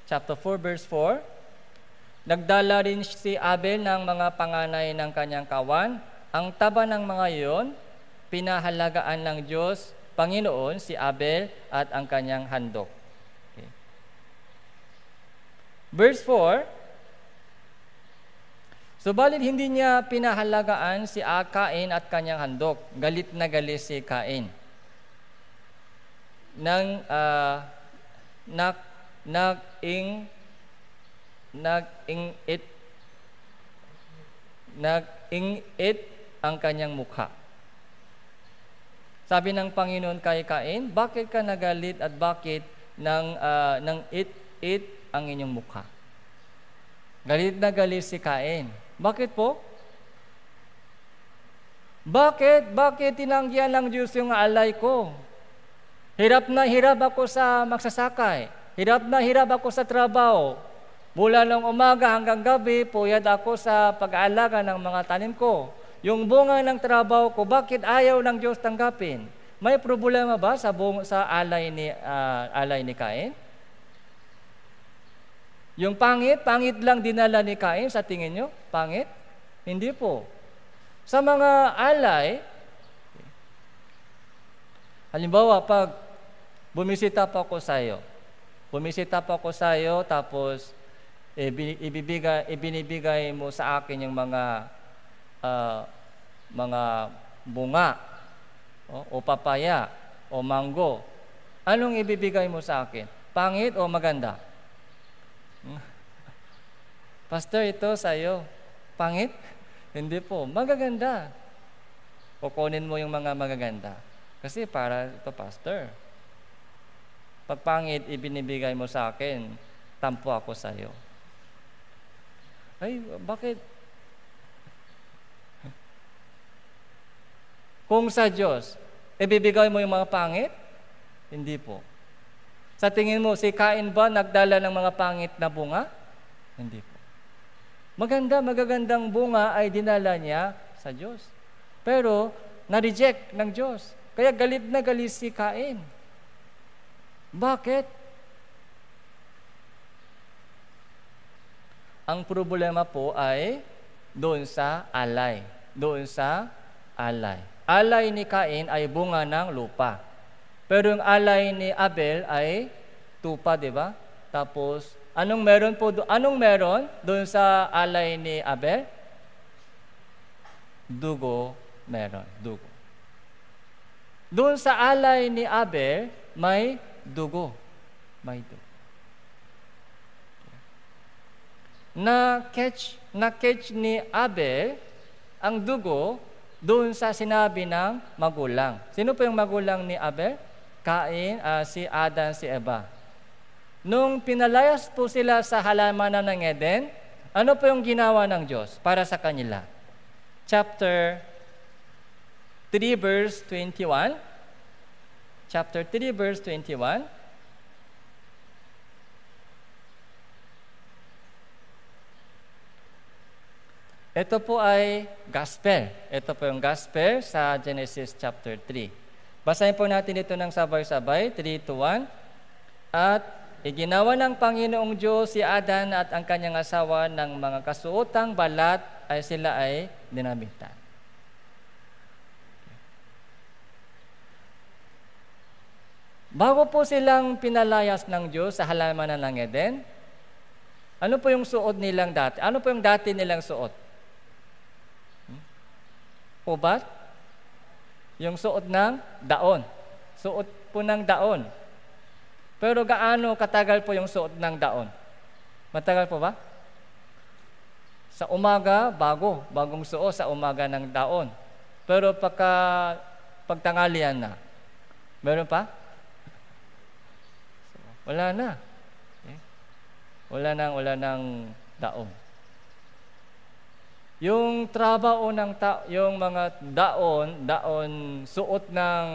chapter 4 verse 4, Nagdala rin si Abel ng mga panganay ng kanyang kawan. Ang taba ng mga iyon, pinahalagaan ng Diyos, Panginoon, si Abel at ang kanyang handok. Okay. Verse 4, Subalit hindi niya pinahalagaan si Akain at kanyang handok. Galit na galit si Kain. Nang uh, nak nak ing nag-ingit nag it ang kanyang mukha. Sabi ng Panginoon kay Kain, bakit ka nagalit at bakit nang uh, nang it-it ang inyong mukha? Galit na galit si Kain. Bakit po? Bakit? Bakit tinanggihan ng Diyos yung alay ko? Hirap na hirap ako sa magsasakay. Hirap na hirap ako sa trabaho. Mula ng umaga hanggang gabi, puyad ako sa pag-aalaga ng mga tanim ko. Yung bunga ng trabaho ko, bakit ayaw ng Diyos tanggapin? May problema ba sa, bunga, sa alay, ni, uh, alay ni Kain? Yung pangit, pangit lang dinala ni Cain sa tingin nyo? Pangit? Hindi po. Sa mga alay, halimbawa, pag bumisita pa ako sa iyo, bumisita pa ako sa iyo, tapos eh, ibibigay, ibinibigay mo sa akin yung mga uh, mga bunga o, o papaya o mango. Anong ibibigay mo sa akin? Pangit o maganda? Maganda. Pastor, ito sa'yo. Pangit? Hindi po. Magaganda. Kukunin mo yung mga magaganda. Kasi para ito, Pastor. Pag pangit, ibinibigay mo sa akin, tampo ako sa'yo. Ay, bakit? Kung sa Diyos, ibibigay mo yung mga pangit? Hindi po. Sa tingin mo, si Kain ba nagdala ng mga pangit na bunga? Hindi po. Maganda, magagandang bunga ay dinala niya sa Diyos. Pero, na-reject ng Diyos. Kaya galit na galit si Kain. Bakit? Ang problema po ay doon sa alay. Doon sa alay. Alay ni Kain ay bunga ng lupa. Pero yung alay ni Abel ay tupa, di ba? Tapos, anong meron po, do- anong meron doon sa alay ni Abel? Dugo meron, dugo. Doon sa alay ni Abel, may dugo. May dugo. Na catch, na catch ni Abel ang dugo doon sa sinabi ng magulang. Sino po yung magulang ni Abel? Kain, uh, si Adan, si Eva. Nung pinalayas po sila sa halamanan ng Eden, ano po yung ginawa ng Diyos para sa kanila? Chapter 3 verse 21. Chapter 3 verse 21. Ito po ay gospel. Ito po yung gospel sa Genesis chapter 3. Basahin po natin ito ng sabay-sabay, 3 to 1. At iginawa ng Panginoong Diyos si Adan at ang kanyang asawa ng mga kasuotang balat ay sila ay dinamitan. Bago po silang pinalayas ng Diyos sa halaman ng Eden, ano po yung suot nilang dati? Ano po yung dati nilang suot? Hmm? Ubat? Yung suot ng daon. Suot po ng daon. Pero gaano katagal po yung suot ng daon? Matagal po ba? Sa umaga, bago. Bagong suot sa umaga ng daon. Pero pagka pagtangalian na, meron pa? Wala na. Eh, wala nang, wala nang daon. Yung trabaho ng ta- yung mga daon, daon suot ng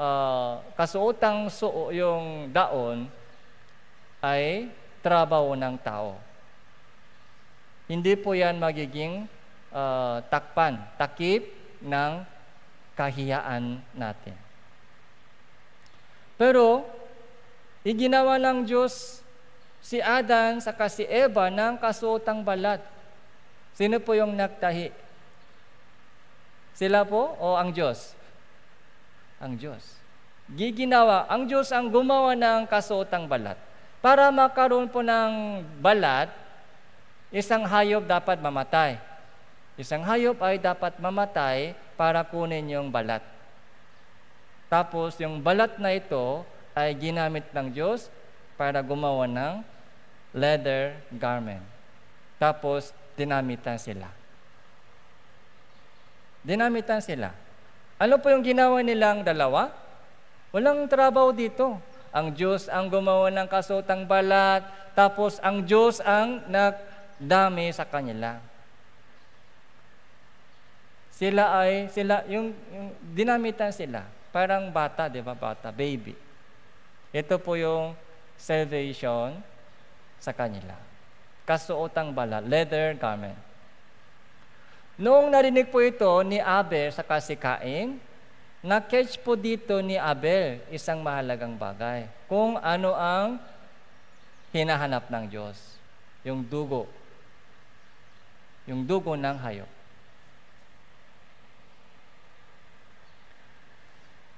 uh, kasuotang suo yung daon ay trabaho ng tao. Hindi po yan magiging uh, takpan, takip ng kahiyaan natin. Pero, iginawa ng Diyos si Adan sa si Eva ng kasuotang balat Sino po yung nagtahi? Sila po o ang Diyos? Ang Diyos. Giginawa, ang Diyos ang gumawa ng kasuotang balat. Para makaroon po ng balat, isang hayop dapat mamatay. Isang hayop ay dapat mamatay para kunin yung balat. Tapos yung balat na ito ay ginamit ng Diyos para gumawa ng leather garment. Tapos dinamitan sila. Dinamitan sila. Ano po yung ginawa nilang dalawa? Walang trabaho dito. Ang Diyos ang gumawa ng kasutang balat, tapos ang Diyos ang nagdami sa kanila. Sila ay, sila, yung, yung dinamitan sila. Parang bata, di ba? Bata, baby. Ito po yung salvation sa kanila kasuotang bala, leather garment. Noong narinig po ito ni Abel sa kasikain, na-catch po dito ni Abel isang mahalagang bagay kung ano ang hinahanap ng Diyos, yung dugo, yung dugo ng hayop.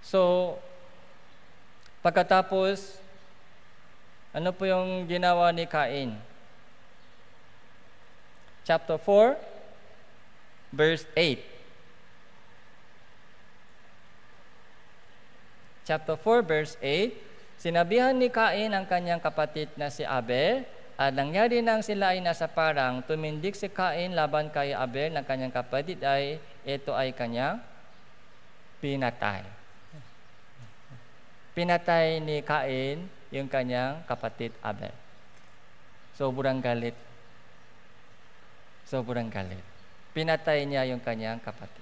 So, pagkatapos, ano po yung ginawa ni Cain? chapter 4, verse 8. Chapter 4, verse 8, Sinabihan ni Cain ang kanyang kapatid na si Abel, at nangyari nang sila ay nasa parang, tumindik si Cain laban kay Abel ng kanyang kapatid ay ito ay kanyang pinatay. Pinatay ni Cain yung kanyang kapatid Abel. Sobrang galit Sobrang galit. Pinatay niya yung kanyang kapatid.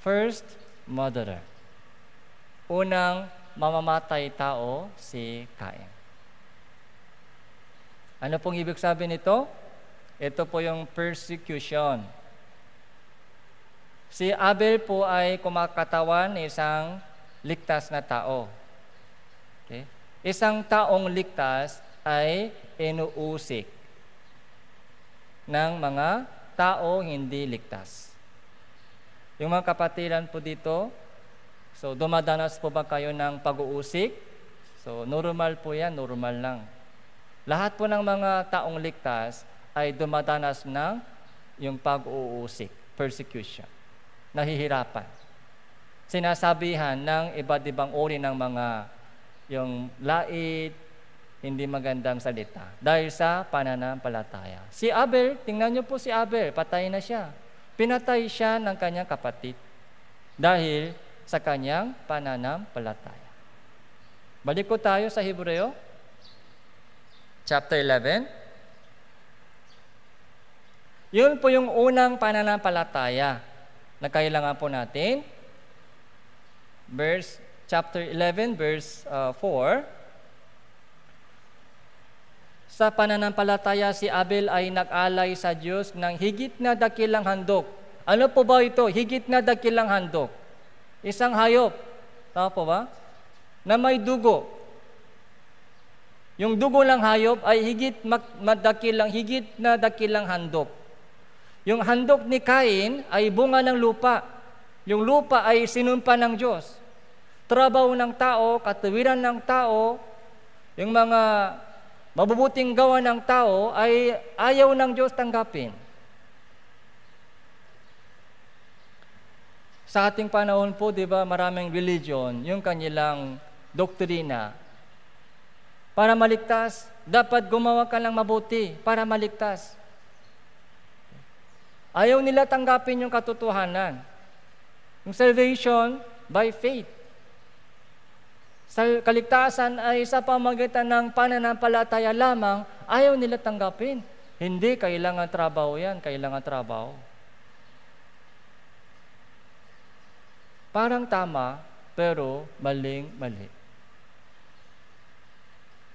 First, murderer. Unang mamamatay tao, si Cain. Ano pong ibig sabihin nito? Ito po yung persecution. Si Abel po ay kumakatawan ng isang ligtas na tao. Okay? Isang taong ligtas ay inuusik ng mga tao hindi ligtas. Yung mga kapatiran po dito, so dumadanas po ba kayo ng pag-uusik? So normal po yan, normal lang. Lahat po ng mga taong ligtas ay dumadanas ng yung pag-uusik, persecution, nahihirapan. Sinasabihan ng iba't ibang uri ng mga yung lait, hindi magandang salita dahil sa pananampalataya. Si Abel, tingnan niyo po si Abel, patay na siya. Pinatay siya ng kanyang kapatid dahil sa kanyang pananampalataya. Balik ko tayo sa Hebreo chapter 11. Yun po yung unang pananampalataya na kailangan po natin. Verse chapter 11 verse uh, 4 sa pananampalataya, si Abel ay nag-alay sa Diyos ng higit na dakilang handok. Ano po ba ito? Higit na dakilang handok. Isang hayop. Tama po ba? Na may dugo. Yung dugo ng hayop ay higit madakilang, higit na dakilang handok. Yung handok ni Cain ay bunga ng lupa. Yung lupa ay sinumpa ng Diyos. Trabaho ng tao, katuwiran ng tao, yung mga mabubuting gawa ng tao ay ayaw ng Diyos tanggapin. Sa ating panahon po, di ba, maraming religion, yung kanilang doktrina. Para maligtas, dapat gumawa ka lang mabuti para maligtas. Ayaw nila tanggapin yung katotohanan. Yung salvation by faith sa kaligtasan ay sa pamagitan ng pananampalataya lamang, ayaw nila tanggapin. Hindi, kailangan trabaho yan, kailangan trabaho. Parang tama, pero maling-mali.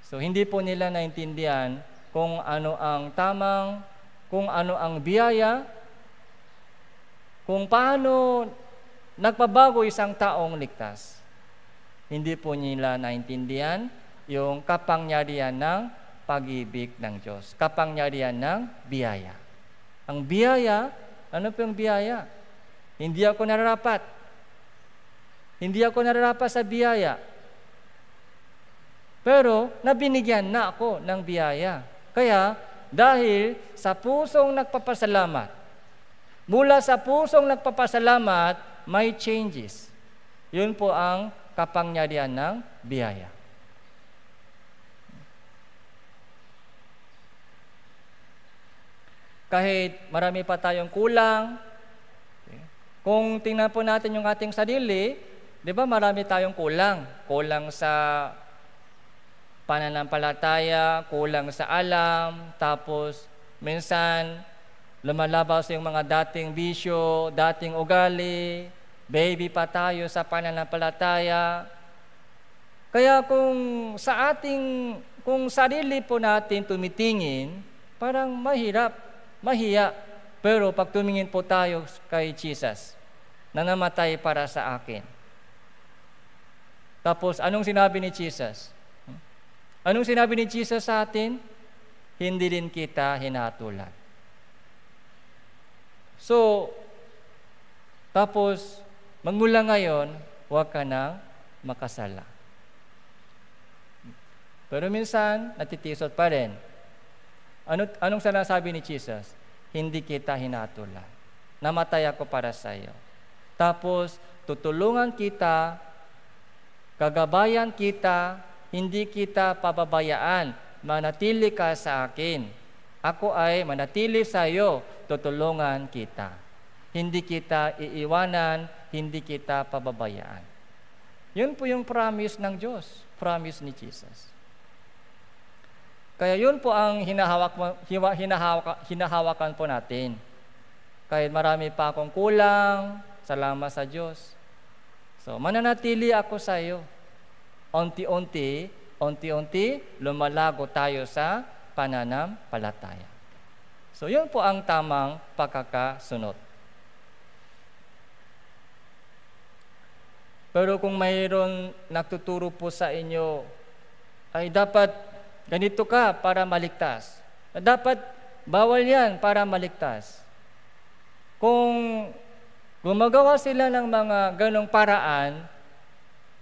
So, hindi po nila naintindihan kung ano ang tamang, kung ano ang biyaya, kung paano nagpabago isang taong ligtas hindi po nila naintindihan yung kapangyarihan ng pag-ibig ng Diyos, kapangyarihan ng biyaya. Ang biyaya, ano po yung biyaya? Hindi ako nararapat. Hindi ako nararapat sa biyaya. Pero nabinigyan na ako ng biyaya. Kaya dahil sa pusong nagpapasalamat, mula sa pusong nagpapasalamat, may changes. Yun po ang kapangyarihan ng biyaya. Kahit marami pa tayong kulang, kung tingnan po natin yung ating sarili, di ba marami tayong kulang. Kulang sa pananampalataya, kulang sa alam, tapos minsan lumalabas yung mga dating bisyo, dating ugali, Baby pa tayo sa pananampalataya. Kaya kung sa ating, kung sarili po natin tumitingin, parang mahirap, mahiya. Pero pag tumingin po tayo kay Jesus, na namatay para sa akin. Tapos, anong sinabi ni Jesus? Anong sinabi ni Jesus sa atin? Hindi din kita hinatulan. So, tapos, Magmula ngayon, huwag ka nang makasala. Pero minsan, natitisot pa rin. Ano, anong sinasabi ni Jesus? Hindi kita hinatulan. Namatay ako para sa iyo. Tapos, tutulungan kita, kagabayan kita, hindi kita pababayaan. Manatili ka sa akin. Ako ay manatili sa iyo, tutulungan kita. Hindi kita iiwanan, hindi kita pababayaan. Yun po yung promise ng Diyos, promise ni Jesus. Kaya yun po ang hinahawak, hinahawak, hinahawakan po natin. Kahit marami pa akong kulang, salamat sa Diyos. So, mananatili ako sa iyo. Unti-unti, unti-unti, lumalago tayo sa pananampalataya. So, yun po ang tamang pagkakasunod. Pero kung mayroon nagtuturo po sa inyo, ay dapat ganito ka para maligtas. Dapat bawal yan para maligtas. Kung gumagawa sila ng mga ganong paraan,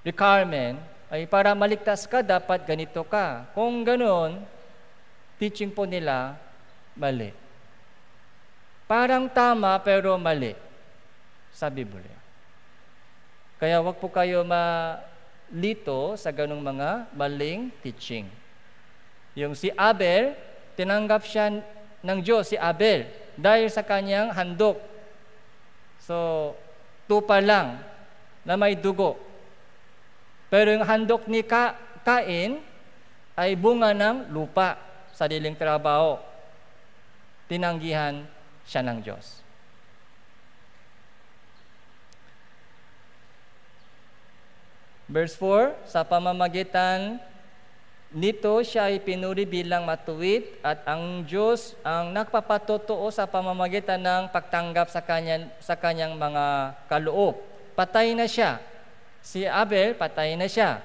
requirement, ay para maligtas ka, dapat ganito ka. Kung ganoon, teaching po nila, mali. Parang tama pero mali sa Biblia. Kaya wag po kayo malito sa ganung mga maling teaching. Yung si Abel, tinanggap siya ng Diyos, si Abel, dahil sa kanyang handok. So, tupa lang na may dugo. Pero yung handok ni Ka, Kain ay bunga ng lupa, sa diling trabaho. Tinanggihan siya ng Diyos. Verse 4, sa pamamagitan nito siya ay pinuri bilang matuwid at ang Diyos ang nagpapatotoo sa pamamagitan ng pagtanggap sa, kanya, sa kanyang mga kaloob. Patay na siya. Si Abel, patay na siya.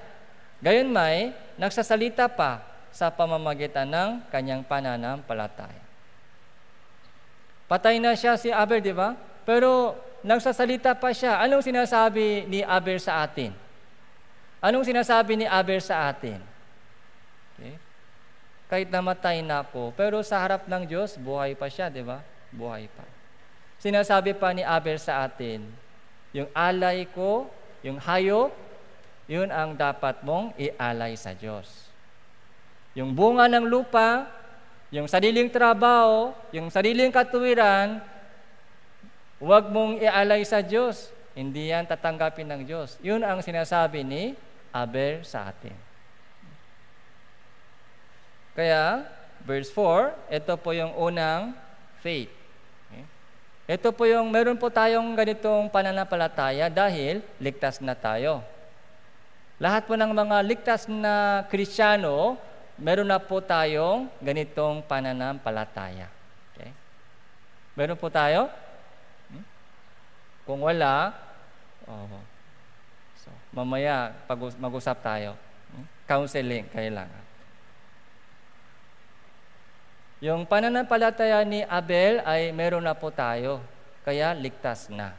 Gayon may, nagsasalita pa sa pamamagitan ng kanyang pananampalataya. Patay na siya si Abel, di ba? Pero nagsasalita pa siya. Anong sinasabi ni Abel sa atin? Anong sinasabi ni Abel sa atin? Okay? Kahit namatay na ako, pero sa harap ng Diyos, buhay pa siya, di ba? Buhay pa. Sinasabi pa ni Abel sa atin, yung alay ko, yung hayop, yun ang dapat mong ialay sa Diyos. Yung bunga ng lupa, yung sariling trabaho, yung sariling katuwiran, huwag mong ialay sa Diyos. Hindi yan tatanggapin ng Diyos. Yun ang sinasabi ni Abel sa atin. Kaya, verse 4, ito po yung unang faith. Ito po yung, meron po tayong ganitong pananampalataya dahil ligtas na tayo. Lahat po ng mga ligtas na Kristiyano, meron na po tayong ganitong pananampalataya. Okay? Meron po tayo? Hmm? Kung wala, Oo. So, mamaya, pag mag-usap tayo. Hmm? Counseling, kailangan. Yung pananampalataya ni Abel ay meron na po tayo. Kaya ligtas na.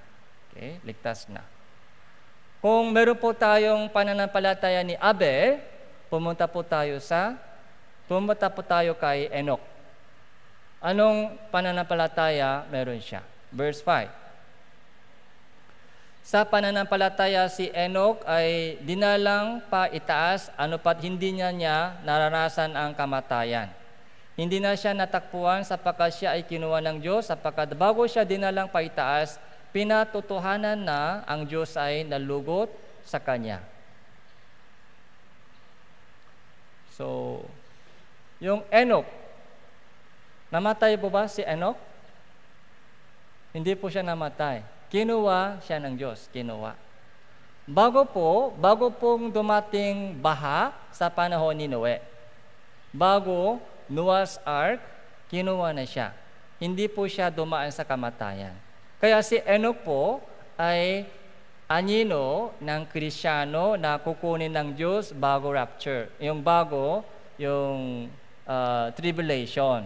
Okay? Ligtas na. Kung meron po tayong pananampalataya ni Abel, pumunta po tayo sa pumunta po tayo kay Enoch. Anong pananampalataya meron siya? Verse 5. Sa pananampalataya si Enoch ay dinalang pa itaas ano pat hindi niya niya naranasan ang kamatayan. Hindi na siya natakpuan sapagkat siya ay kinuha ng Diyos sapagkat bago siya dinalang pa itaas, pinatotohanan na ang Diyos ay nalugot sa kanya. So, yung Enoch, namatay po ba si Enoch? Hindi po siya namatay. Kinuha siya ng Diyos, kinuha. Bago po, bago pong dumating baha sa panahon ni Noe, bago Noah's Ark, kinuha na siya. Hindi po siya dumaan sa kamatayan. Kaya si Enoch po ay anino ng Krisyano na kukunin ng Diyos bago rapture. Yung bago, yung uh, tribulation.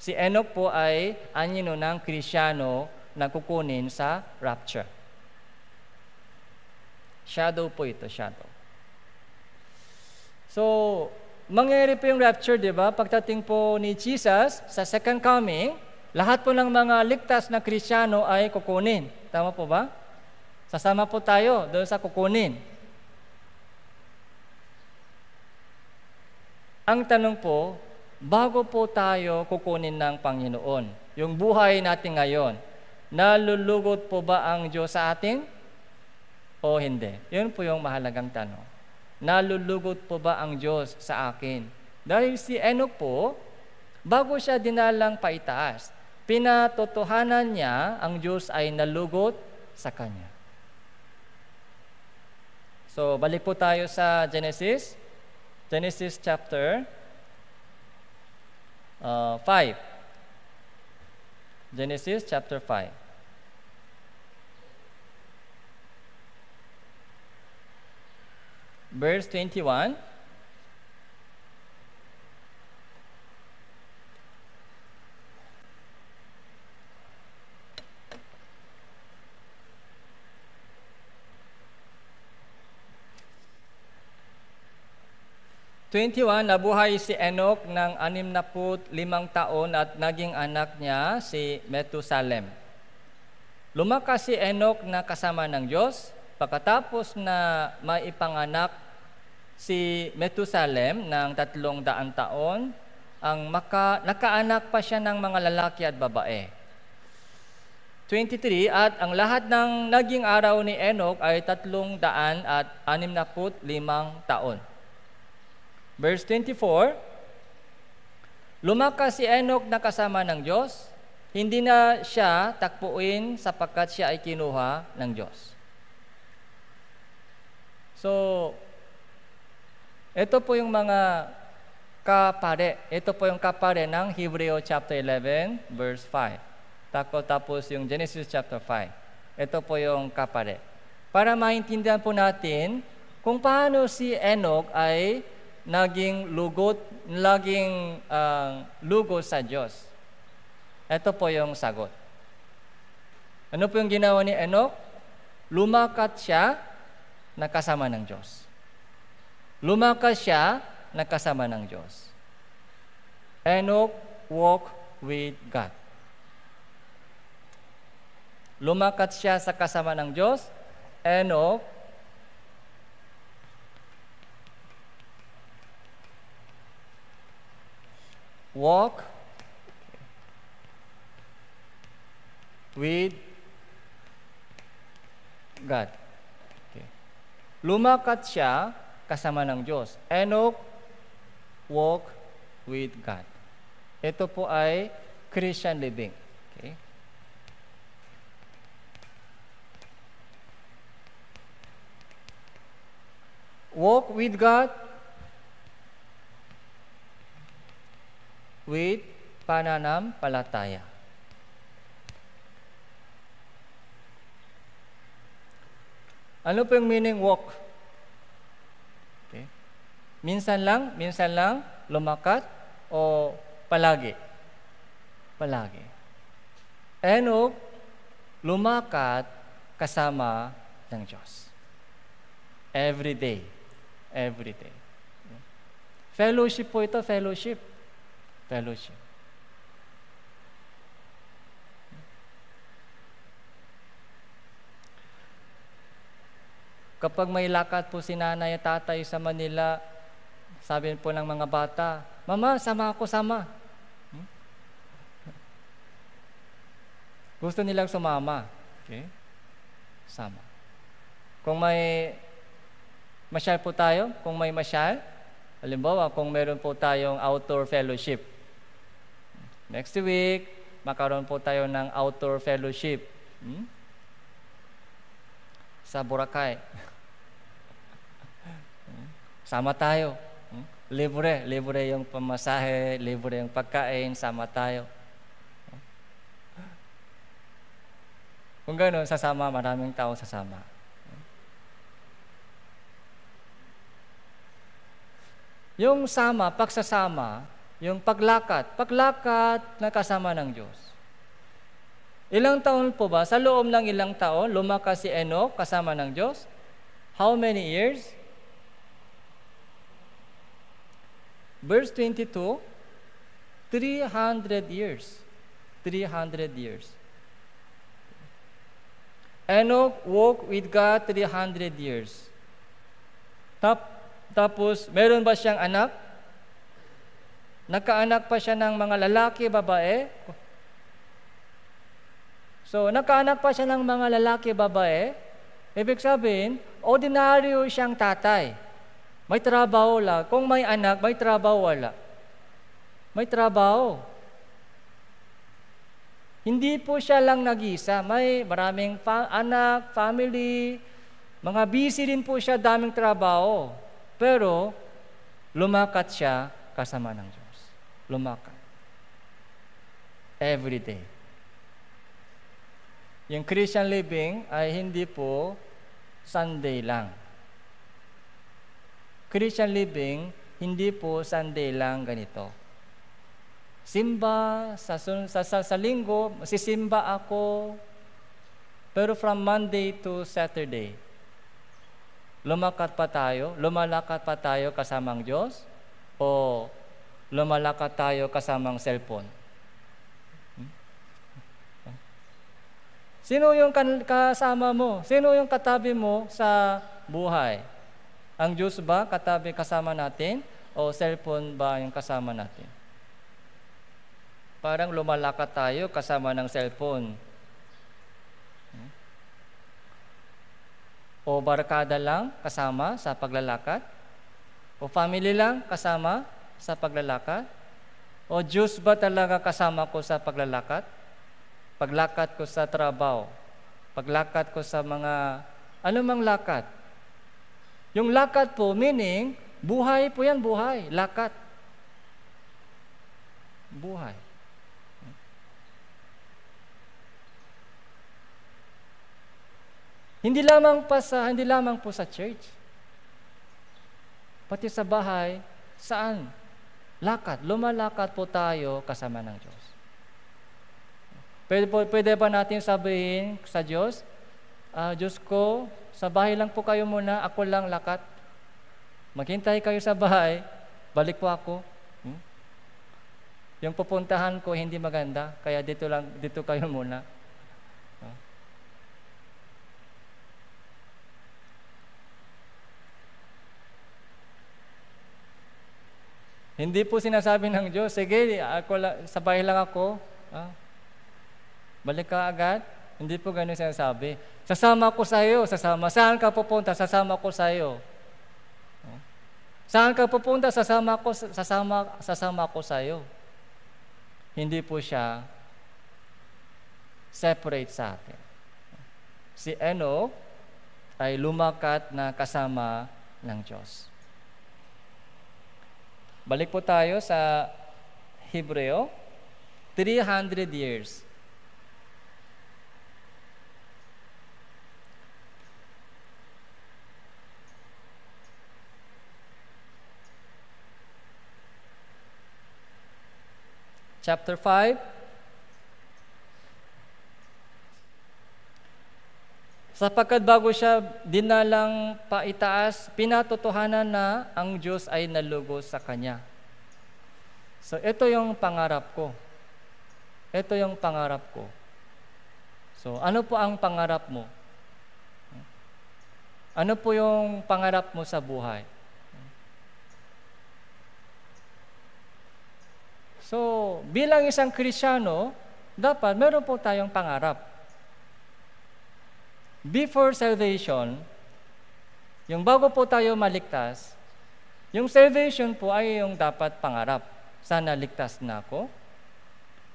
Si Enoch po ay anino ng Krisyano na kukunin sa rapture. Shadow po ito, shadow. So, mangyayari po yung rapture, di ba? Pagdating po ni Jesus sa second coming, lahat po ng mga ligtas na Kristiyano ay kukunin. Tama po ba? Sasama po tayo doon sa kukunin. Ang tanong po, bago po tayo kukunin ng Panginoon, yung buhay natin ngayon, Nalulugod po ba ang Diyos sa atin? O hindi? Yun po yung mahalagang tanong. Nalulugod po ba ang Diyos sa akin? Dahil si Enoch po, bago siya dinalang paitaas, pinatotohanan niya ang Diyos ay nalugod sa kanya. So, balik po tayo sa Genesis. Genesis chapter uh, 5. Genesis chapter 5. verse 21. 21, nabuhay si Enoch ng anim limang taon at naging anak niya si Metusalem. Lumakas si Enoch na kasama ng Diyos, pagkatapos na maipanganak si Metusalem ng tatlong daan taon, ang maka, nakaanak pa siya ng mga lalaki at babae. 23 at ang lahat ng naging araw ni Enoch ay tatlong daan at anim na put limang taon. Verse 24, Lumakas si Enoch na kasama ng Diyos, hindi na siya takpuin sapagkat siya ay kinuha ng Diyos. So, ito po yung mga kapare. Ito po yung kapare ng Hebreo chapter 11 verse 5. Tako tapos yung Genesis chapter 5. Ito po yung kapare. Para maintindihan po natin kung paano si Enoch ay naging lugot, laging uh, ah, lugo sa Diyos. Ito po yung sagot. Ano po yung ginawa ni Enoch? Lumakat siya na kasama ng Diyos. Lumakas siya, nakasama ng Diyos. Enoch walk with God. Lumakat siya sa kasama ng Diyos. Enoch walk with God. Okay. Lumakat siya kasama ng Diyos. Enoch walk with God. Ito po ay Christian living. Okay? Walk with God with pananampalataya. Ano po yung meaning walk? Minsan lang, minsan lang lumakat o palagi? Palagi. Enoch, lumakat kasama ng Diyos. Every day. Every day. Fellowship po ito, fellowship. Fellowship. Kapag may lakad po si nanay at tatay sa Manila, sabi po ng mga bata, Mama, sama ako, sama. Hmm? Gusto nilang sumama. Okay? Sama. Kung may masyal po tayo, kung may masyal, halimbawa kung meron po tayong outdoor fellowship. Next week, makaroon po tayo ng outdoor fellowship. Hmm? Sa Boracay. [LAUGHS] Hmm? Sama tayo libre. Libre yung pamasahe, libre yung pagkain, sama tayo. Kung gano'n, sasama, maraming tao sasama. Yung sama, pagsasama, yung paglakat, paglakat na kasama ng Diyos. Ilang taon po ba? Sa loob ng ilang taon, lumakas si Enoch kasama ng Diyos. How many years? Verse 22, 300 years. 300 years. Enoch walked with God 300 years. Tap, tapos, meron ba siyang anak? Nakaanak pa siya ng mga lalaki, babae? So, nakaanak pa siya ng mga lalaki, babae? Ibig sabihin, ordinaryo siyang tatay. May trabaho la. Kung may anak, may trabaho wala. May trabaho. Hindi po siya lang nag-isa. May maraming fa- anak, family, mga busy din po siya, daming trabaho. Pero, lumakat siya kasama ng Diyos. Lumakat. Every day. Yung Christian living ay hindi po Sunday lang. Christian living, hindi po Sunday lang ganito. Simba, sa, sa, sa, sa linggo, sisimba ako, pero from Monday to Saturday, lumakat pa tayo, lumalakat pa tayo kasamang Diyos, o lumalakat tayo kasamang cellphone. Hmm? Sino yung kasama mo? Sino yung katabi mo sa buhay? Ang Diyos ba katabi kasama natin o cellphone ba yung kasama natin? Parang lumalakad tayo kasama ng cellphone. O barkada lang kasama sa paglalakad? O family lang kasama sa paglalakad? O Diyos ba talaga kasama ko sa paglalakad? Paglakad ko sa trabaho, paglakad ko sa mga mang lakad, yung lakad po, meaning, buhay po yan, buhay. Lakad. Buhay. Hindi lamang pa sa hindi lamang po sa church. Pati sa bahay, saan? Lakad, lumalakad po tayo kasama ng Diyos. Pwede, po, pwede ba natin sabihin sa Diyos, uh, Diyos ko, sa bahay lang po kayo muna, ako lang lakat. Maghintay kayo sa bahay, balik po ako. Hmm? Yung pupuntahan ko hindi maganda, kaya dito lang dito kayo muna. Hmm? Hindi po sinasabi ng Diyos, sige, ako la, sa bahay lang ako. Ah. Balik ka agad. Hindi po ganun sinasabi. Sasama ko sa iyo, sasama. Saan ka pupunta? Sasama ko sa iyo. Saan ka pupunta? Sasama ko, sasama, sasama ko sa iyo. Hindi po siya separate sa atin. Si Enoch ay lumakat na kasama ng Diyos. Balik po tayo sa Hebreo. 300 years. chapter 5. Sapagkat bago siya dinalang paitaas, pinatotohanan na ang Diyos ay nalugo sa kanya. So ito yung pangarap ko. Ito yung pangarap ko. So ano po ang pangarap mo? Ano po yung pangarap mo sa buhay? So, bilang isang Krisyano, dapat meron po tayong pangarap. Before salvation, yung bago po tayo maligtas, yung salvation po ay yung dapat pangarap. Sana ligtas na ako.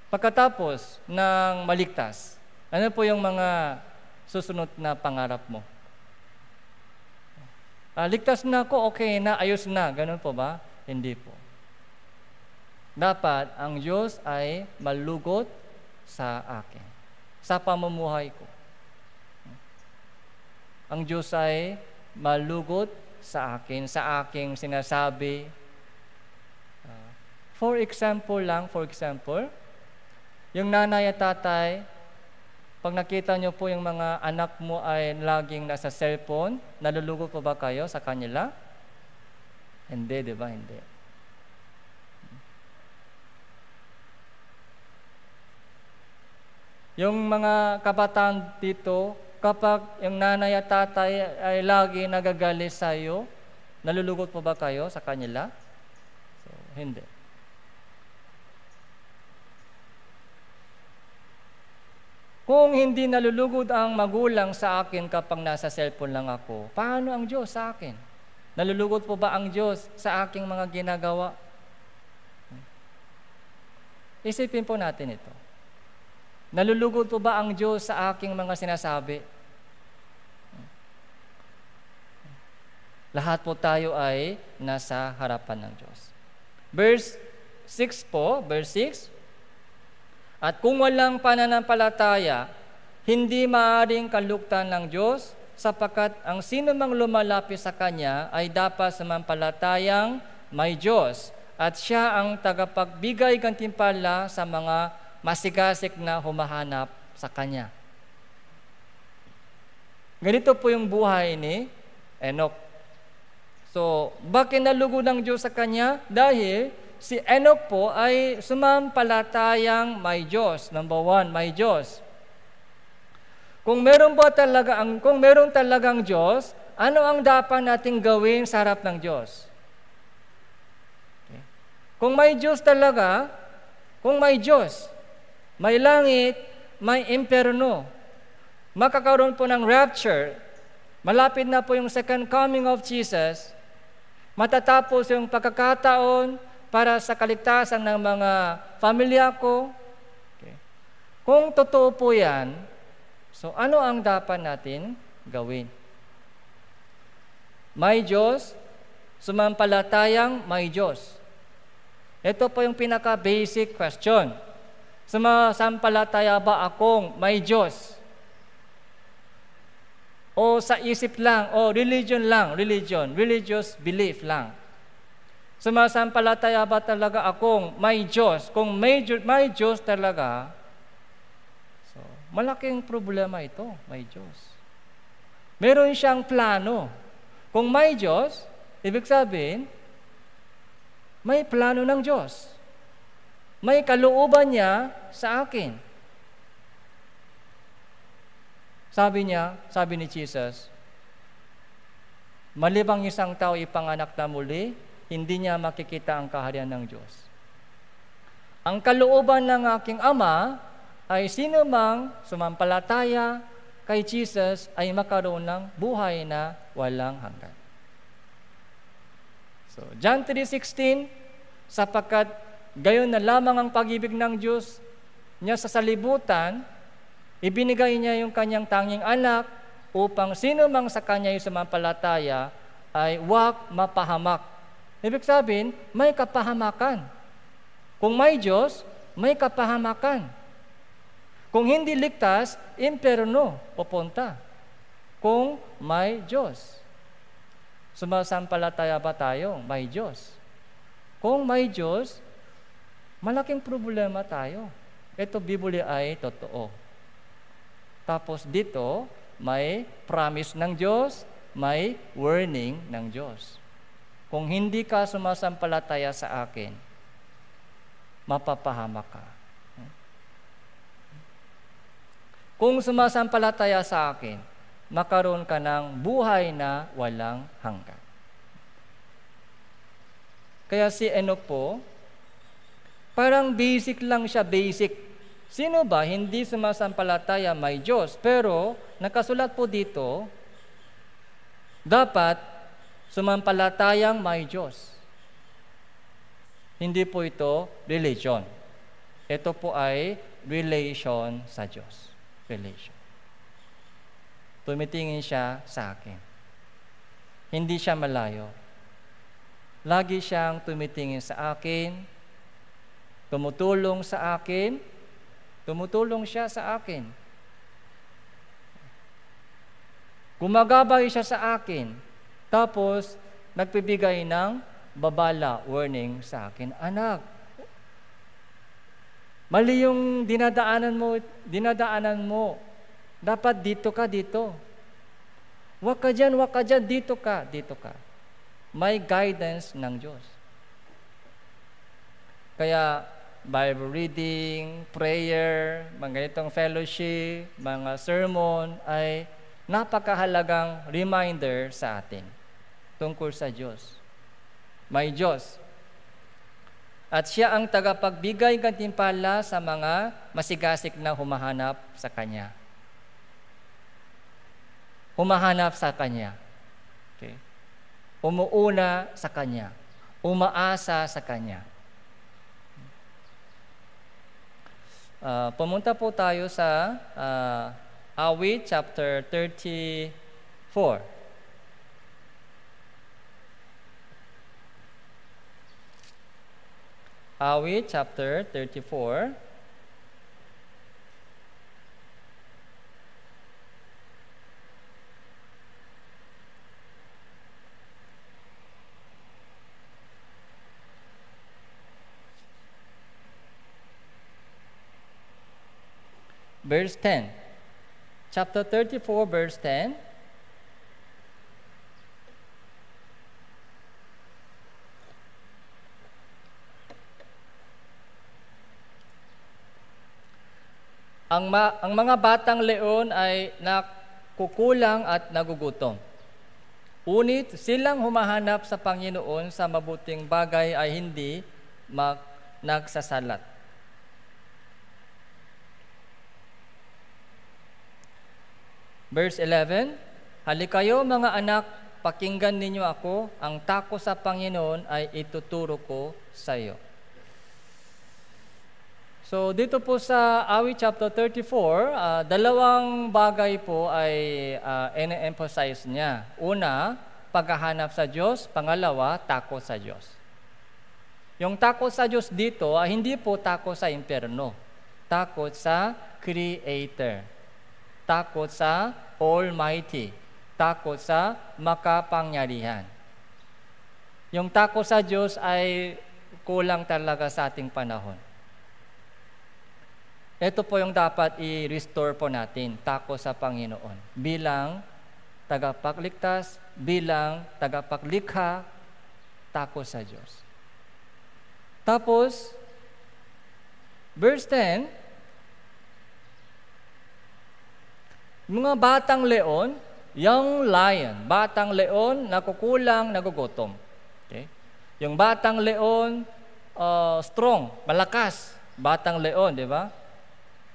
Pagkatapos ng maligtas, ano po yung mga susunod na pangarap mo? Ah, ligtas na ako, okay na, ayos na, ganun po ba? Hindi po. Dapat ang Diyos ay malugot sa akin, sa pamumuhay ko. Ang Diyos ay malugot sa akin, sa aking sinasabi. Ah, for example lang, for example, yung nanay at tatay, pag nakita nyo po yung mga anak mo ay laging nasa cellphone, nalulugot po ba kayo sa kanila? Hindi, di ba? Hindi. Yung mga kabataan dito, kapag yung nanay at tatay ay lagi nagagalit sa iyo, nalulugot po ba kayo sa kanila? So, hindi. Kung hindi nalulugod ang magulang sa akin kapag nasa cellphone lang ako, paano ang Diyos sa akin? Nalulugod po ba ang Diyos sa aking mga ginagawa? Isipin po natin ito. Nalulugo po ba ang Diyos sa aking mga sinasabi? Lahat po tayo ay nasa harapan ng Diyos. Verse 6 po, verse 6, At kung walang pananampalataya, hindi maaring kalugtan ng Diyos sapagkat ang sino mang lumalapit sa Kanya ay dapat sa mampalatayang may Diyos at siya ang tagapagbigay gantimpala sa mga masigasik na humahanap sa Kanya. Ganito po yung buhay ni Enoch. So, bakit nalugo ng Diyos sa Kanya? Dahil si Enoch po ay sumampalatayang may Diyos. Number one, may Diyos. Kung meron ba talaga ang kung meron talagang Diyos, ano ang dapat nating gawin sa harap ng Diyos? Kung may Diyos talaga, kung may Diyos, may langit, may imperno. Makakaroon po ng rapture. Malapit na po yung second coming of Jesus. Matatapos yung pagkakataon para sa kaligtasan ng mga pamilya ko. Okay. Kung totoo po yan, so ano ang dapat natin gawin? May Diyos, sumampalatayang may Diyos. Ito po yung pinaka-basic question. Sumasampalataya ba akong may Diyos? O sa isip lang, o religion lang, religion, religious belief lang. Sumasampalataya ba talaga akong may Diyos? Kung may, may Diyos talaga, so, malaking problema ito, may Diyos. Meron siyang plano. Kung may Diyos, ibig sabihin, may plano ng Diyos may kalooban niya sa akin. Sabi niya, sabi ni Jesus, malibang isang tao ipanganak na muli, hindi niya makikita ang kaharian ng Diyos. Ang kalooban ng aking ama ay sino mang sumampalataya kay Jesus ay makaroon ng buhay na walang hanggan. So, John 3.16, sapagkat Gayon na lamang ang pag-ibig ng Diyos niya sa salibutan, ibinigay niya yung kanyang tanging anak upang sino mang sa kanya yung sumampalataya ay wak mapahamak. Ibig sabihin, may kapahamakan. Kung may Diyos, may kapahamakan. Kung hindi ligtas, imperno pupunta. Kung may Diyos. Sumasampalataya ba tayo? May Diyos. Kung may Diyos, Malaking problema tayo. Ito Biblia ay totoo. Tapos dito, may promise ng Diyos, may warning ng Diyos. Kung hindi ka sumasampalataya sa akin, mapapahama ka. Kung sumasampalataya sa akin, makaroon ka ng buhay na walang hanggan. Kaya si Enoch po, Parang basic lang siya, basic. Sino ba hindi sumasampalataya may Diyos? Pero nakasulat po dito, dapat sumampalatayang may Diyos. Hindi po ito religion. Ito po ay relation sa Diyos. Relation. Tumitingin siya sa akin. Hindi siya malayo. Lagi siyang tumitingin sa akin, Tumutulong sa akin. Tumutulong siya sa akin. Gumagabay siya sa akin. Tapos, nagpibigay ng babala, warning sa akin. Anak, mali yung dinadaanan mo, dinadaanan mo. Dapat dito ka, dito. Huwag ka dyan, huwag ka dyan, dito ka, dito ka. May guidance ng Diyos. Kaya Bible reading, prayer, mga ganitong fellowship, mga sermon ay napakahalagang reminder sa atin tungkol sa Diyos. May Diyos. At siya ang tagapagbigay ng gantimpala sa mga masigasik na humahanap sa Kanya. Humahanap sa Kanya. Okay? Umuuna sa Kanya. Umaasa sa Kanya. Uh, pumunta po tayo sa uh, ah, Awit chapter 34. Awit chapter 34. verse 10. Chapter 34, verse 10. Ang, ma- ang mga batang leon ay nakukulang at nagugutom. Unit silang humahanap sa Panginoon sa mabuting bagay ay hindi mag- nagsasalat. Verse 11, Halikayo mga anak, pakinggan ninyo ako, ang tako sa Panginoon ay ituturo ko sa iyo. So dito po sa Awit chapter 34, uh, ah, dalawang bagay po ay uh, ah, emphasize niya. Una, paghahanap sa Diyos. Pangalawa, takot sa Diyos. Yung takot sa Diyos dito, uh, hindi po takot sa impyerno. Takot sa Creator takot sa Almighty, takot sa makapangyarihan. Yung takot sa Diyos ay kulang talaga sa ating panahon. Ito po yung dapat i-restore po natin, takot sa Panginoon bilang tagapagligtas, bilang tagapaglikha, takot sa Diyos. Tapos, verse 10, Mga batang leon, young lion, batang leon, nakukulang, nagugutom. Okay? Yung batang leon, uh, strong, malakas, batang leon, di ba?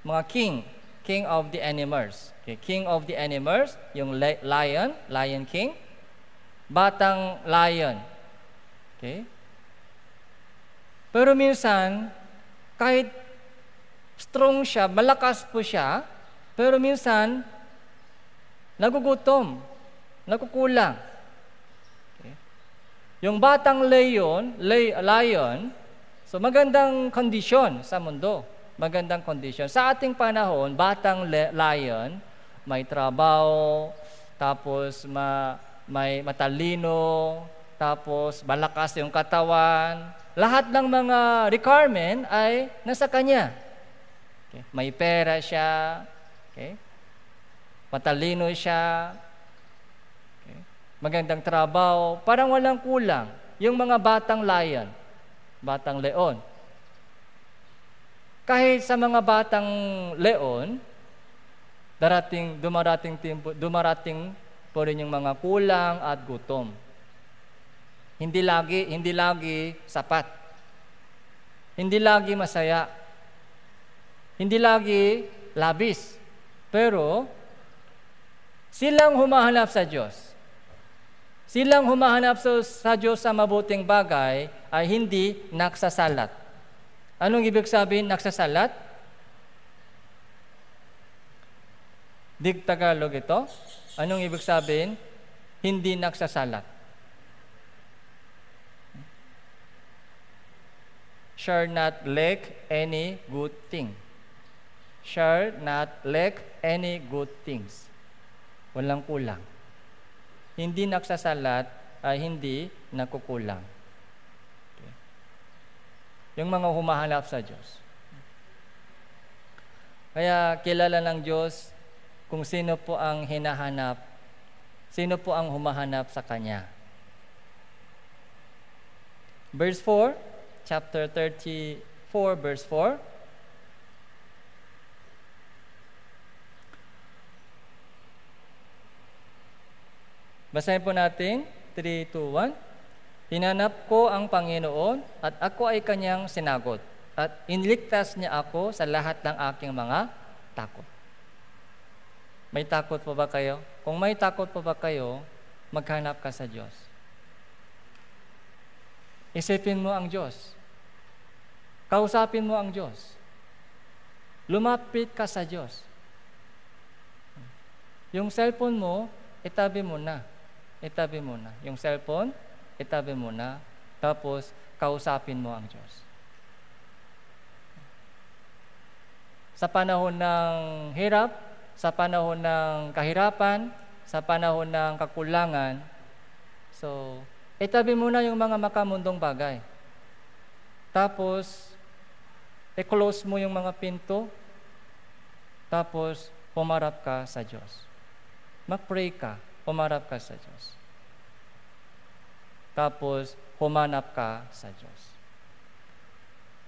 Mga king, king of the animals. Okay, king of the animals, yung lion, lion king, batang lion. Okay? Pero minsan, kahit strong siya, malakas po siya, pero minsan, nagugutom, nakukulang. Okay. Yung batang leon, lay, lion, so magandang kondisyon sa mundo. Magandang kondisyon. Sa ating panahon, batang le, lion, may trabaho, tapos ma, may matalino, tapos malakas yung katawan. Lahat ng mga requirement ay nasa kanya. Okay. May pera siya. Okay. Matalino siya. Okay. Magandang trabaho. Parang walang kulang. Yung mga batang lion, batang leon. Kahit sa mga batang leon, darating, dumarating, timpo, dumarating po rin yung mga kulang at gutom. Hindi lagi, hindi lagi sapat. Hindi lagi masaya. Hindi lagi labis. Pero Silang humahanap sa Diyos. Silang humahanap sa, sa Diyos sa mabuting bagay ay hindi nagsasalat. Anong ibig sabihin nagsasalat? Dig Tagalog ito. Anong ibig sabihin? Hindi nagsasalat. Shall not lack any good thing. Shall not lack any good things. Walang kulang. Hindi nagsasalat ay ah, hindi nakukulang. Okay. Yung mga humahanap sa Diyos. Kaya kilala ng Diyos kung sino po ang hinahanap, sino po ang humahanap sa Kanya. Verse 4, chapter 34, verse 4, Basahin po natin, 3, 2, 1. Hinanap ko ang Panginoon at ako ay kanyang sinagot at inligtas niya ako sa lahat ng aking mga takot. May takot po ba kayo? Kung may takot po ba kayo, maghanap ka sa Diyos. Isipin mo ang Diyos. Kausapin mo ang Diyos. Lumapit ka sa Diyos. Yung cellphone mo, itabi mo na itabi muna. Yung cellphone, itabi muna. Tapos, kausapin mo ang Diyos. Sa panahon ng hirap, sa panahon ng kahirapan, sa panahon ng kakulangan, so, itabi muna yung mga makamundong bagay. Tapos, i-close mo yung mga pinto, tapos, pumarap ka sa Diyos. Mag-pray ka, pumarap ka sa Diyos. Tapos, humanap ka sa Diyos.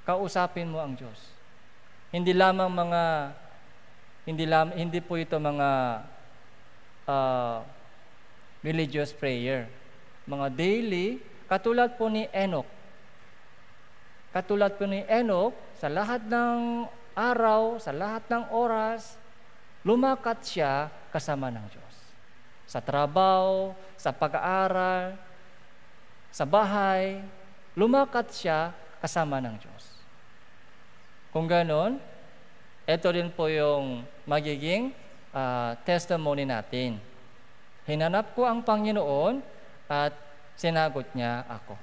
Kausapin mo ang Diyos. Hindi lamang mga, hindi, lam, hindi po ito mga uh, religious prayer. Mga daily, katulad po ni Enoch. Katulad po ni Enoch, sa lahat ng araw, sa lahat ng oras, lumakat siya kasama ng Diyos. Sa trabaho, sa pag-aaral, sa bahay, lumakat siya kasama ng Diyos. Kung ganon, ito rin po yung magiging uh, testimony natin. Hinanap ko ang Panginoon at sinagot niya ako.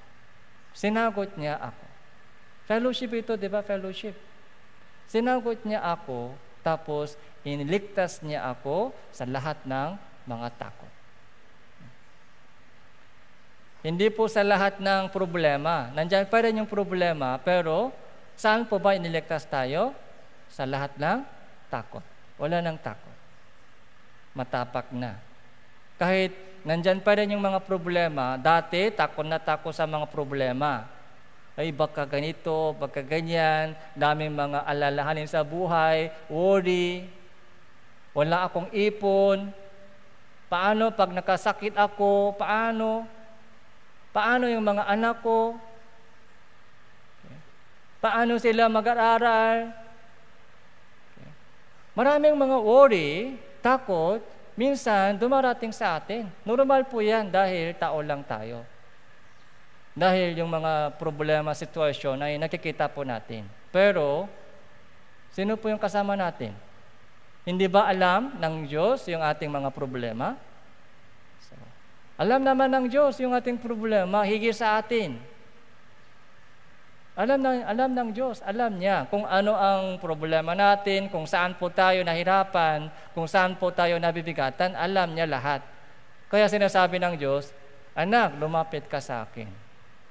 Sinagot niya ako. Fellowship ito, di ba? Fellowship. Sinagot niya ako, tapos iniligtas niya ako sa lahat ng mga takot. Hindi po sa lahat ng problema. Nandiyan pa rin yung problema, pero saan po ba iniligtas tayo? Sa lahat ng takot. Wala ng takot. Matapak na. Kahit nandyan pa rin yung mga problema, dati takot na takot sa mga problema. Ay baka ganito, baka ganyan, daming mga alalahanin sa buhay, worry, wala akong ipon, paano pag nakasakit ako, paano, Paano yung mga anak ko? Paano sila mag-aaral? Maraming mga worry, takot, minsan dumarating sa atin. Normal po yan dahil tao lang tayo. Dahil yung mga problema, sitwasyon ay nakikita po natin. Pero, sino po yung kasama natin? Hindi ba alam ng Diyos yung ating mga problema? Alam naman ng Diyos yung ating problema, higit sa atin. Alam ng, alam ng Diyos, alam niya kung ano ang problema natin, kung saan po tayo nahirapan, kung saan po tayo nabibigatan, alam niya lahat. Kaya sinasabi ng Diyos, Anak, lumapit ka sa akin.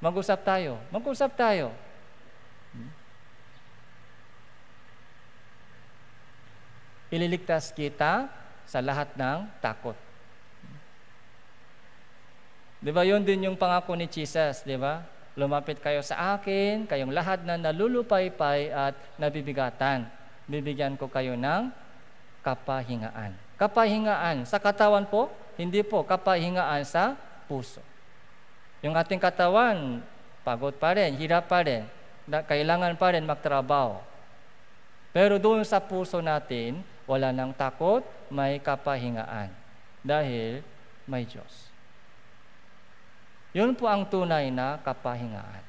Mag-usap tayo. Mag-usap tayo. Ililigtas kita sa lahat ng takot. Di ba yun din yung pangako ni Jesus, di ba? Lumapit kayo sa akin, kayong lahat na nalulupay-pay at nabibigatan. Bibigyan ko kayo ng kapahingaan. Kapahingaan sa katawan po? Hindi po, kapahingaan sa puso. Yung ating katawan, pagod pa rin, hirap pa rin, kailangan pa rin magtrabaho. Pero doon sa puso natin, wala nang takot, may kapahingaan. Dahil may Diyos. Yun po ang tunay na kapahingaan.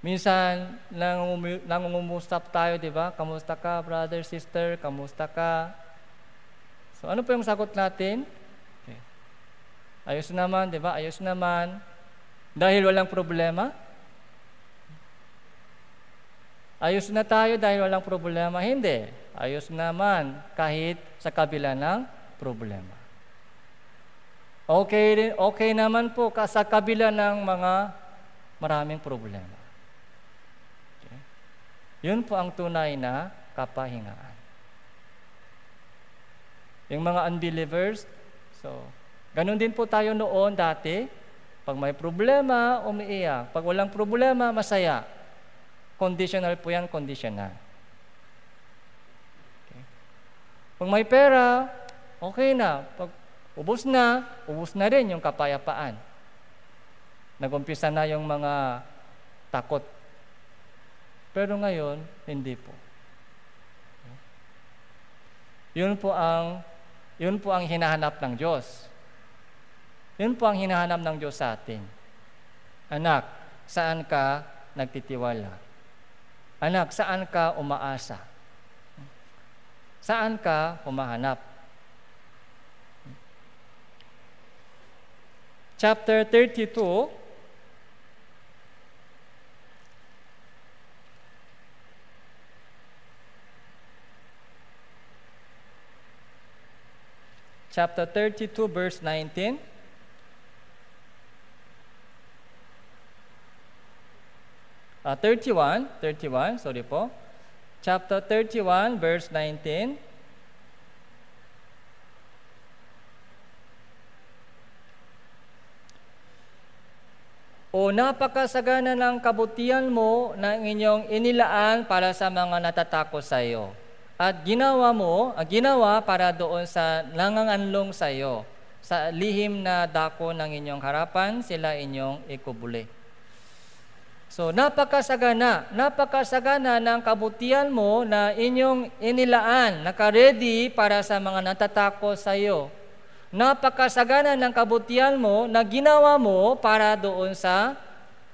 Minsan, nangungumustap tayo, di ba? Kamusta ka, brother, sister? Kamusta ka? So, ano po yung sagot natin? Ayos naman, di ba? Ayos naman. Dahil walang problema? Ayos na tayo dahil walang problema? Hindi. Ayos naman kahit sa kabila ng problema. Okay, okay naman po sa kabila ng mga maraming problema. Okay. Yun po ang tunay na kapahingaan. Yung mga unbelievers, so, ganun din po tayo noon dati. Pag may problema, umiiyak. Pag walang problema, masaya. Conditional po yan, conditional. Pag may pera, okay na. Pag ubos na, ubos na rin yung kapayapaan. Nagumpisa na yung mga takot. Pero ngayon, hindi po. Yun po ang yun po ang hinahanap ng Diyos. Yun po ang hinahanap ng Diyos sa atin. Anak, saan ka nagtitiwala? Anak, saan ka umaasa? Saan ka humahanap? Chapter 32, chapter 32 verse 19 uh, 31 31 sorry po chapter 31, verse 19. O napakasagana ng kabutihan mo na inyong inilaan para sa mga natatakot sa iyo. At ginawa mo, ginawa para doon sa nanganganlong sa iyo. Sa lihim na dako ng inyong harapan, sila inyong ikubuli. So napakasagana, napakasagana ng kabutihan mo na inyong inilaan, nakaredy para sa mga natatako sa iyo. Napakasagana ng kabutihan mo na ginawa mo para doon sa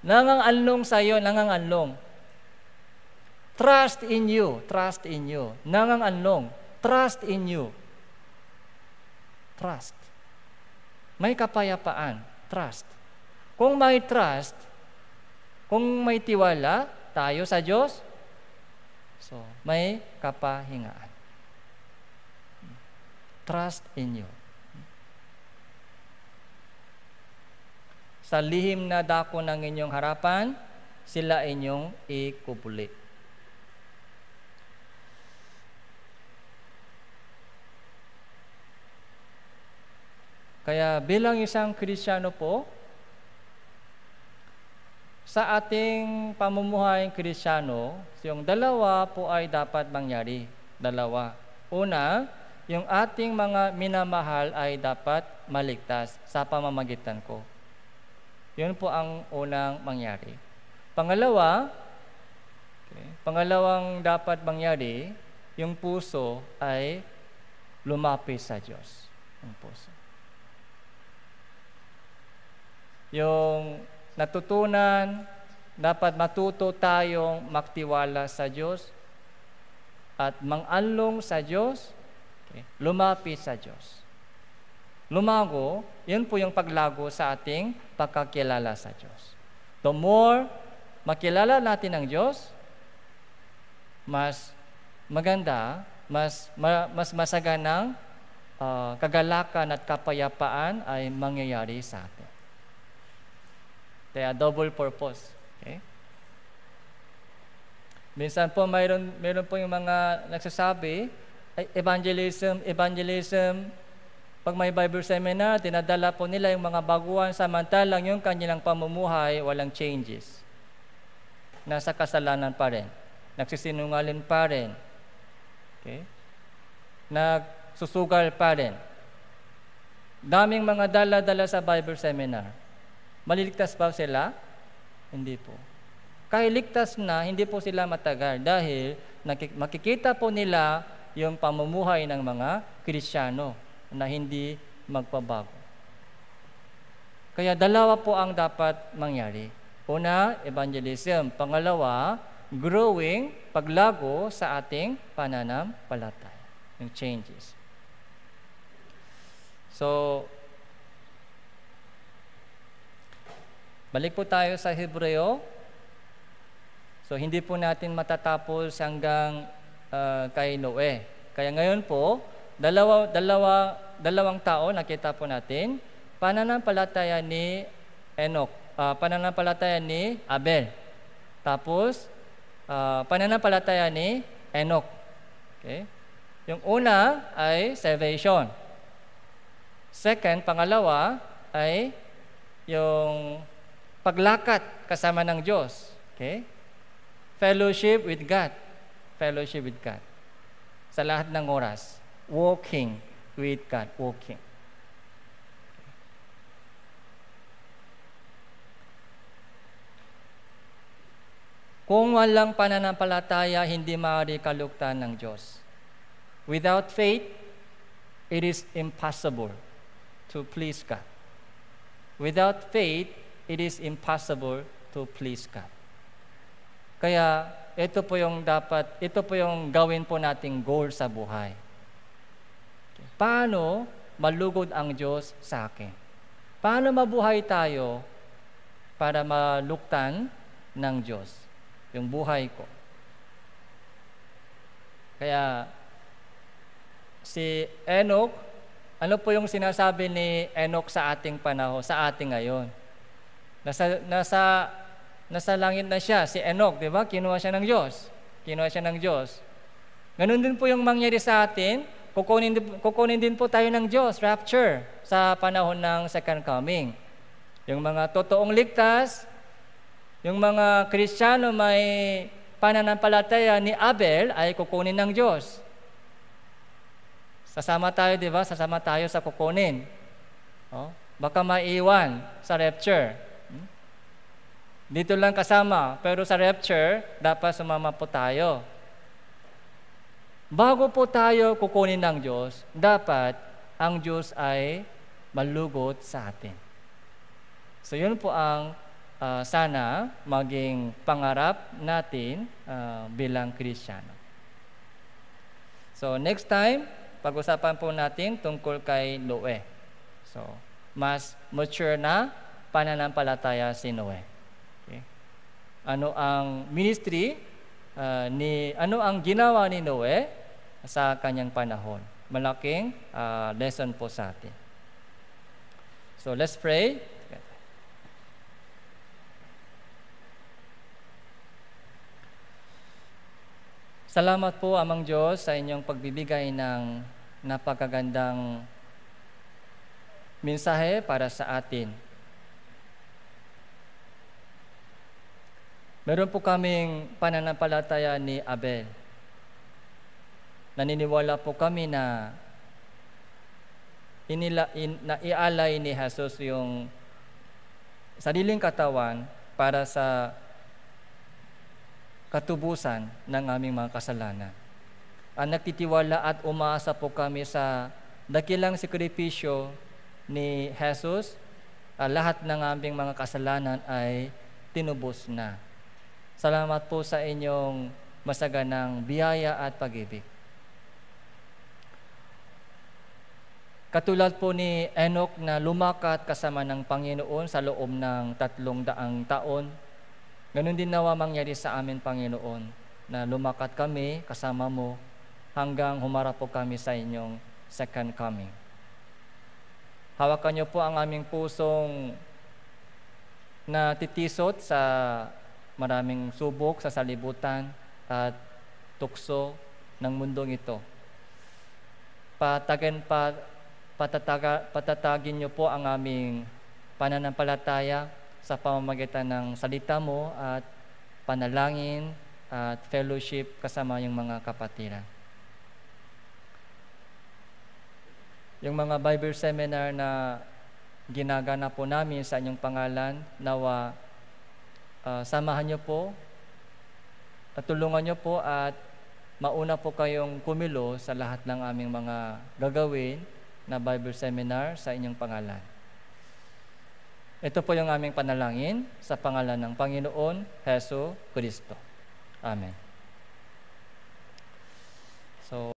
nangangalong sa iyo, nangangalong. Trust in you, trust in you. nangangalong, trust in you. Trust. May kapayapaan, trust. Kung may trust, kung may tiwala tayo sa Diyos, so may kapahingaan. Trust in you. Sa lihim na dako ng inyong harapan, sila inyong ikupuli. Kaya bilang isang Kristiyano po, sa ating pamumuhay krisyano, yung dalawa po ay dapat mangyari. Dalawa. Una, yung ating mga minamahal ay dapat maligtas sa pamamagitan ko. Yun po ang unang mangyari. Pangalawa, okay, pangalawang dapat mangyari, yung puso ay lumapis sa Diyos. Yung puso. Yung natutunan, dapat matuto tayong magtiwala sa Diyos at manganlong sa Diyos, okay, lumapit sa Diyos. Lumago, yun po yung paglago sa ating pagkakilala sa Diyos. The more makilala natin ang Diyos, mas maganda, mas, ma, mas masaganang uh, kagalakan at kapayapaan ay mangyayari sa atin. They are double purpose. Okay? Minsan po mayroon, mayroon po yung mga nagsasabi, evangelism, evangelism, pag may Bible seminar, tinadala po nila yung mga baguhan samantalang yung kanilang pamumuhay walang changes. Nasa kasalanan pa rin. Nagsisinungaling pa rin. Okay? Nagsusugal pa rin. Daming mga dala-dala sa Bible seminar. Maliligtas pa sila? Hindi po. Kahiligtas na, hindi po sila matagal dahil makikita po nila yung pamumuhay ng mga Krisyano na hindi magpabago. Kaya dalawa po ang dapat mangyari. Una, evangelism. Pangalawa, growing, paglago sa ating pananampalataya. Yung changes. So, Balik po tayo sa Hebreo. So hindi po natin matatapos hanggang uh, kay Noe. Kaya ngayon po, dalawa, dalawa, dalawang tao nakita po natin, pananampalataya ni Enoch, uh, pananampalataya ni Abel. Tapos uh, pananampalataya ni Enoch. Okay? Yung una ay salvation. Second, pangalawa ay yung Paglakat kasama ng Diyos. Okay? Fellowship with God. Fellowship with God. Sa lahat ng oras. Walking with God. Walking. Kung walang pananampalataya, hindi maaari kalugtan ng Diyos. Without faith, it is impossible to please God. Without faith, it is impossible to please God. Kaya ito po yung dapat, ito po yung gawin po nating goal sa buhay. Paano malugod ang Diyos sa akin? Paano mabuhay tayo para maluktan ng Diyos? Yung buhay ko. Kaya si Enoch, ano po yung sinasabi ni Enoch sa ating panahon, sa ating ngayon? Nasa, nasa, nasa langit na siya, si Enoch, di ba? Kinuha siya ng Diyos. Kinuha siya ng Diyos. Ganun din po yung mangyari sa atin. Kukunin, kukunin din po tayo ng Diyos, rapture, sa panahon ng second coming. Yung mga totoong ligtas, yung mga Kristiyano may pananampalataya ni Abel ay kukunin ng Diyos. Sasama tayo, di ba? Sasama tayo sa kukunin. Oh, baka maiwan sa rapture. Dito lang kasama, pero sa rapture, dapat sumama po tayo. Bago po tayo kukunin ng Diyos, dapat ang Diyos ay malugot sa atin. So yun po ang uh, sana maging pangarap natin uh, bilang Kristiyano. So next time, pag-usapan po natin tungkol kay Noe. So mas mature na pananampalataya si Noe ano ang ministry uh, ni ano ang ginawa ni Noe sa kanyang panahon. Malaking uh, lesson po sa atin. So let's pray. Salamat po Amang Diyos sa inyong pagbibigay ng napakagandang mensahe para sa atin. Meron po kaming pananampalataya ni Abel. Naniniwala po kami na inila, in, na ialay ni Jesus yung sariling katawan para sa katubusan ng aming mga kasalanan. Ang nagtitiwala at umaasa po kami sa dakilang sakripisyo ni Jesus, uh, lahat ng aming mga kasalanan ay tinubos na. Salamat po sa inyong masaganang biyaya at pag-ibig. Katulad po ni Enoch na lumakat kasama ng Panginoon sa loob ng tatlong daang taon, ganun din nawa mangyari sa amin, Panginoon, na lumakat kami kasama mo hanggang humarap po kami sa inyong second coming. Hawakan niyo po ang aming pusong natitisot sa maraming subok sa salibutan at tukso ng mundong ito. Patagin pa, patataga, patatagin niyo po ang aming pananampalataya sa pamamagitan ng salita mo at panalangin at fellowship kasama yung mga kapatiran. Yung mga Bible seminar na ginagana po namin sa inyong pangalan, nawa uh, samahan niyo po at tulungan niyo po at mauna po kayong kumilo sa lahat ng aming mga gagawin na Bible Seminar sa inyong pangalan. Ito po yung aming panalangin sa pangalan ng Panginoon Heso Kristo. Amen. So,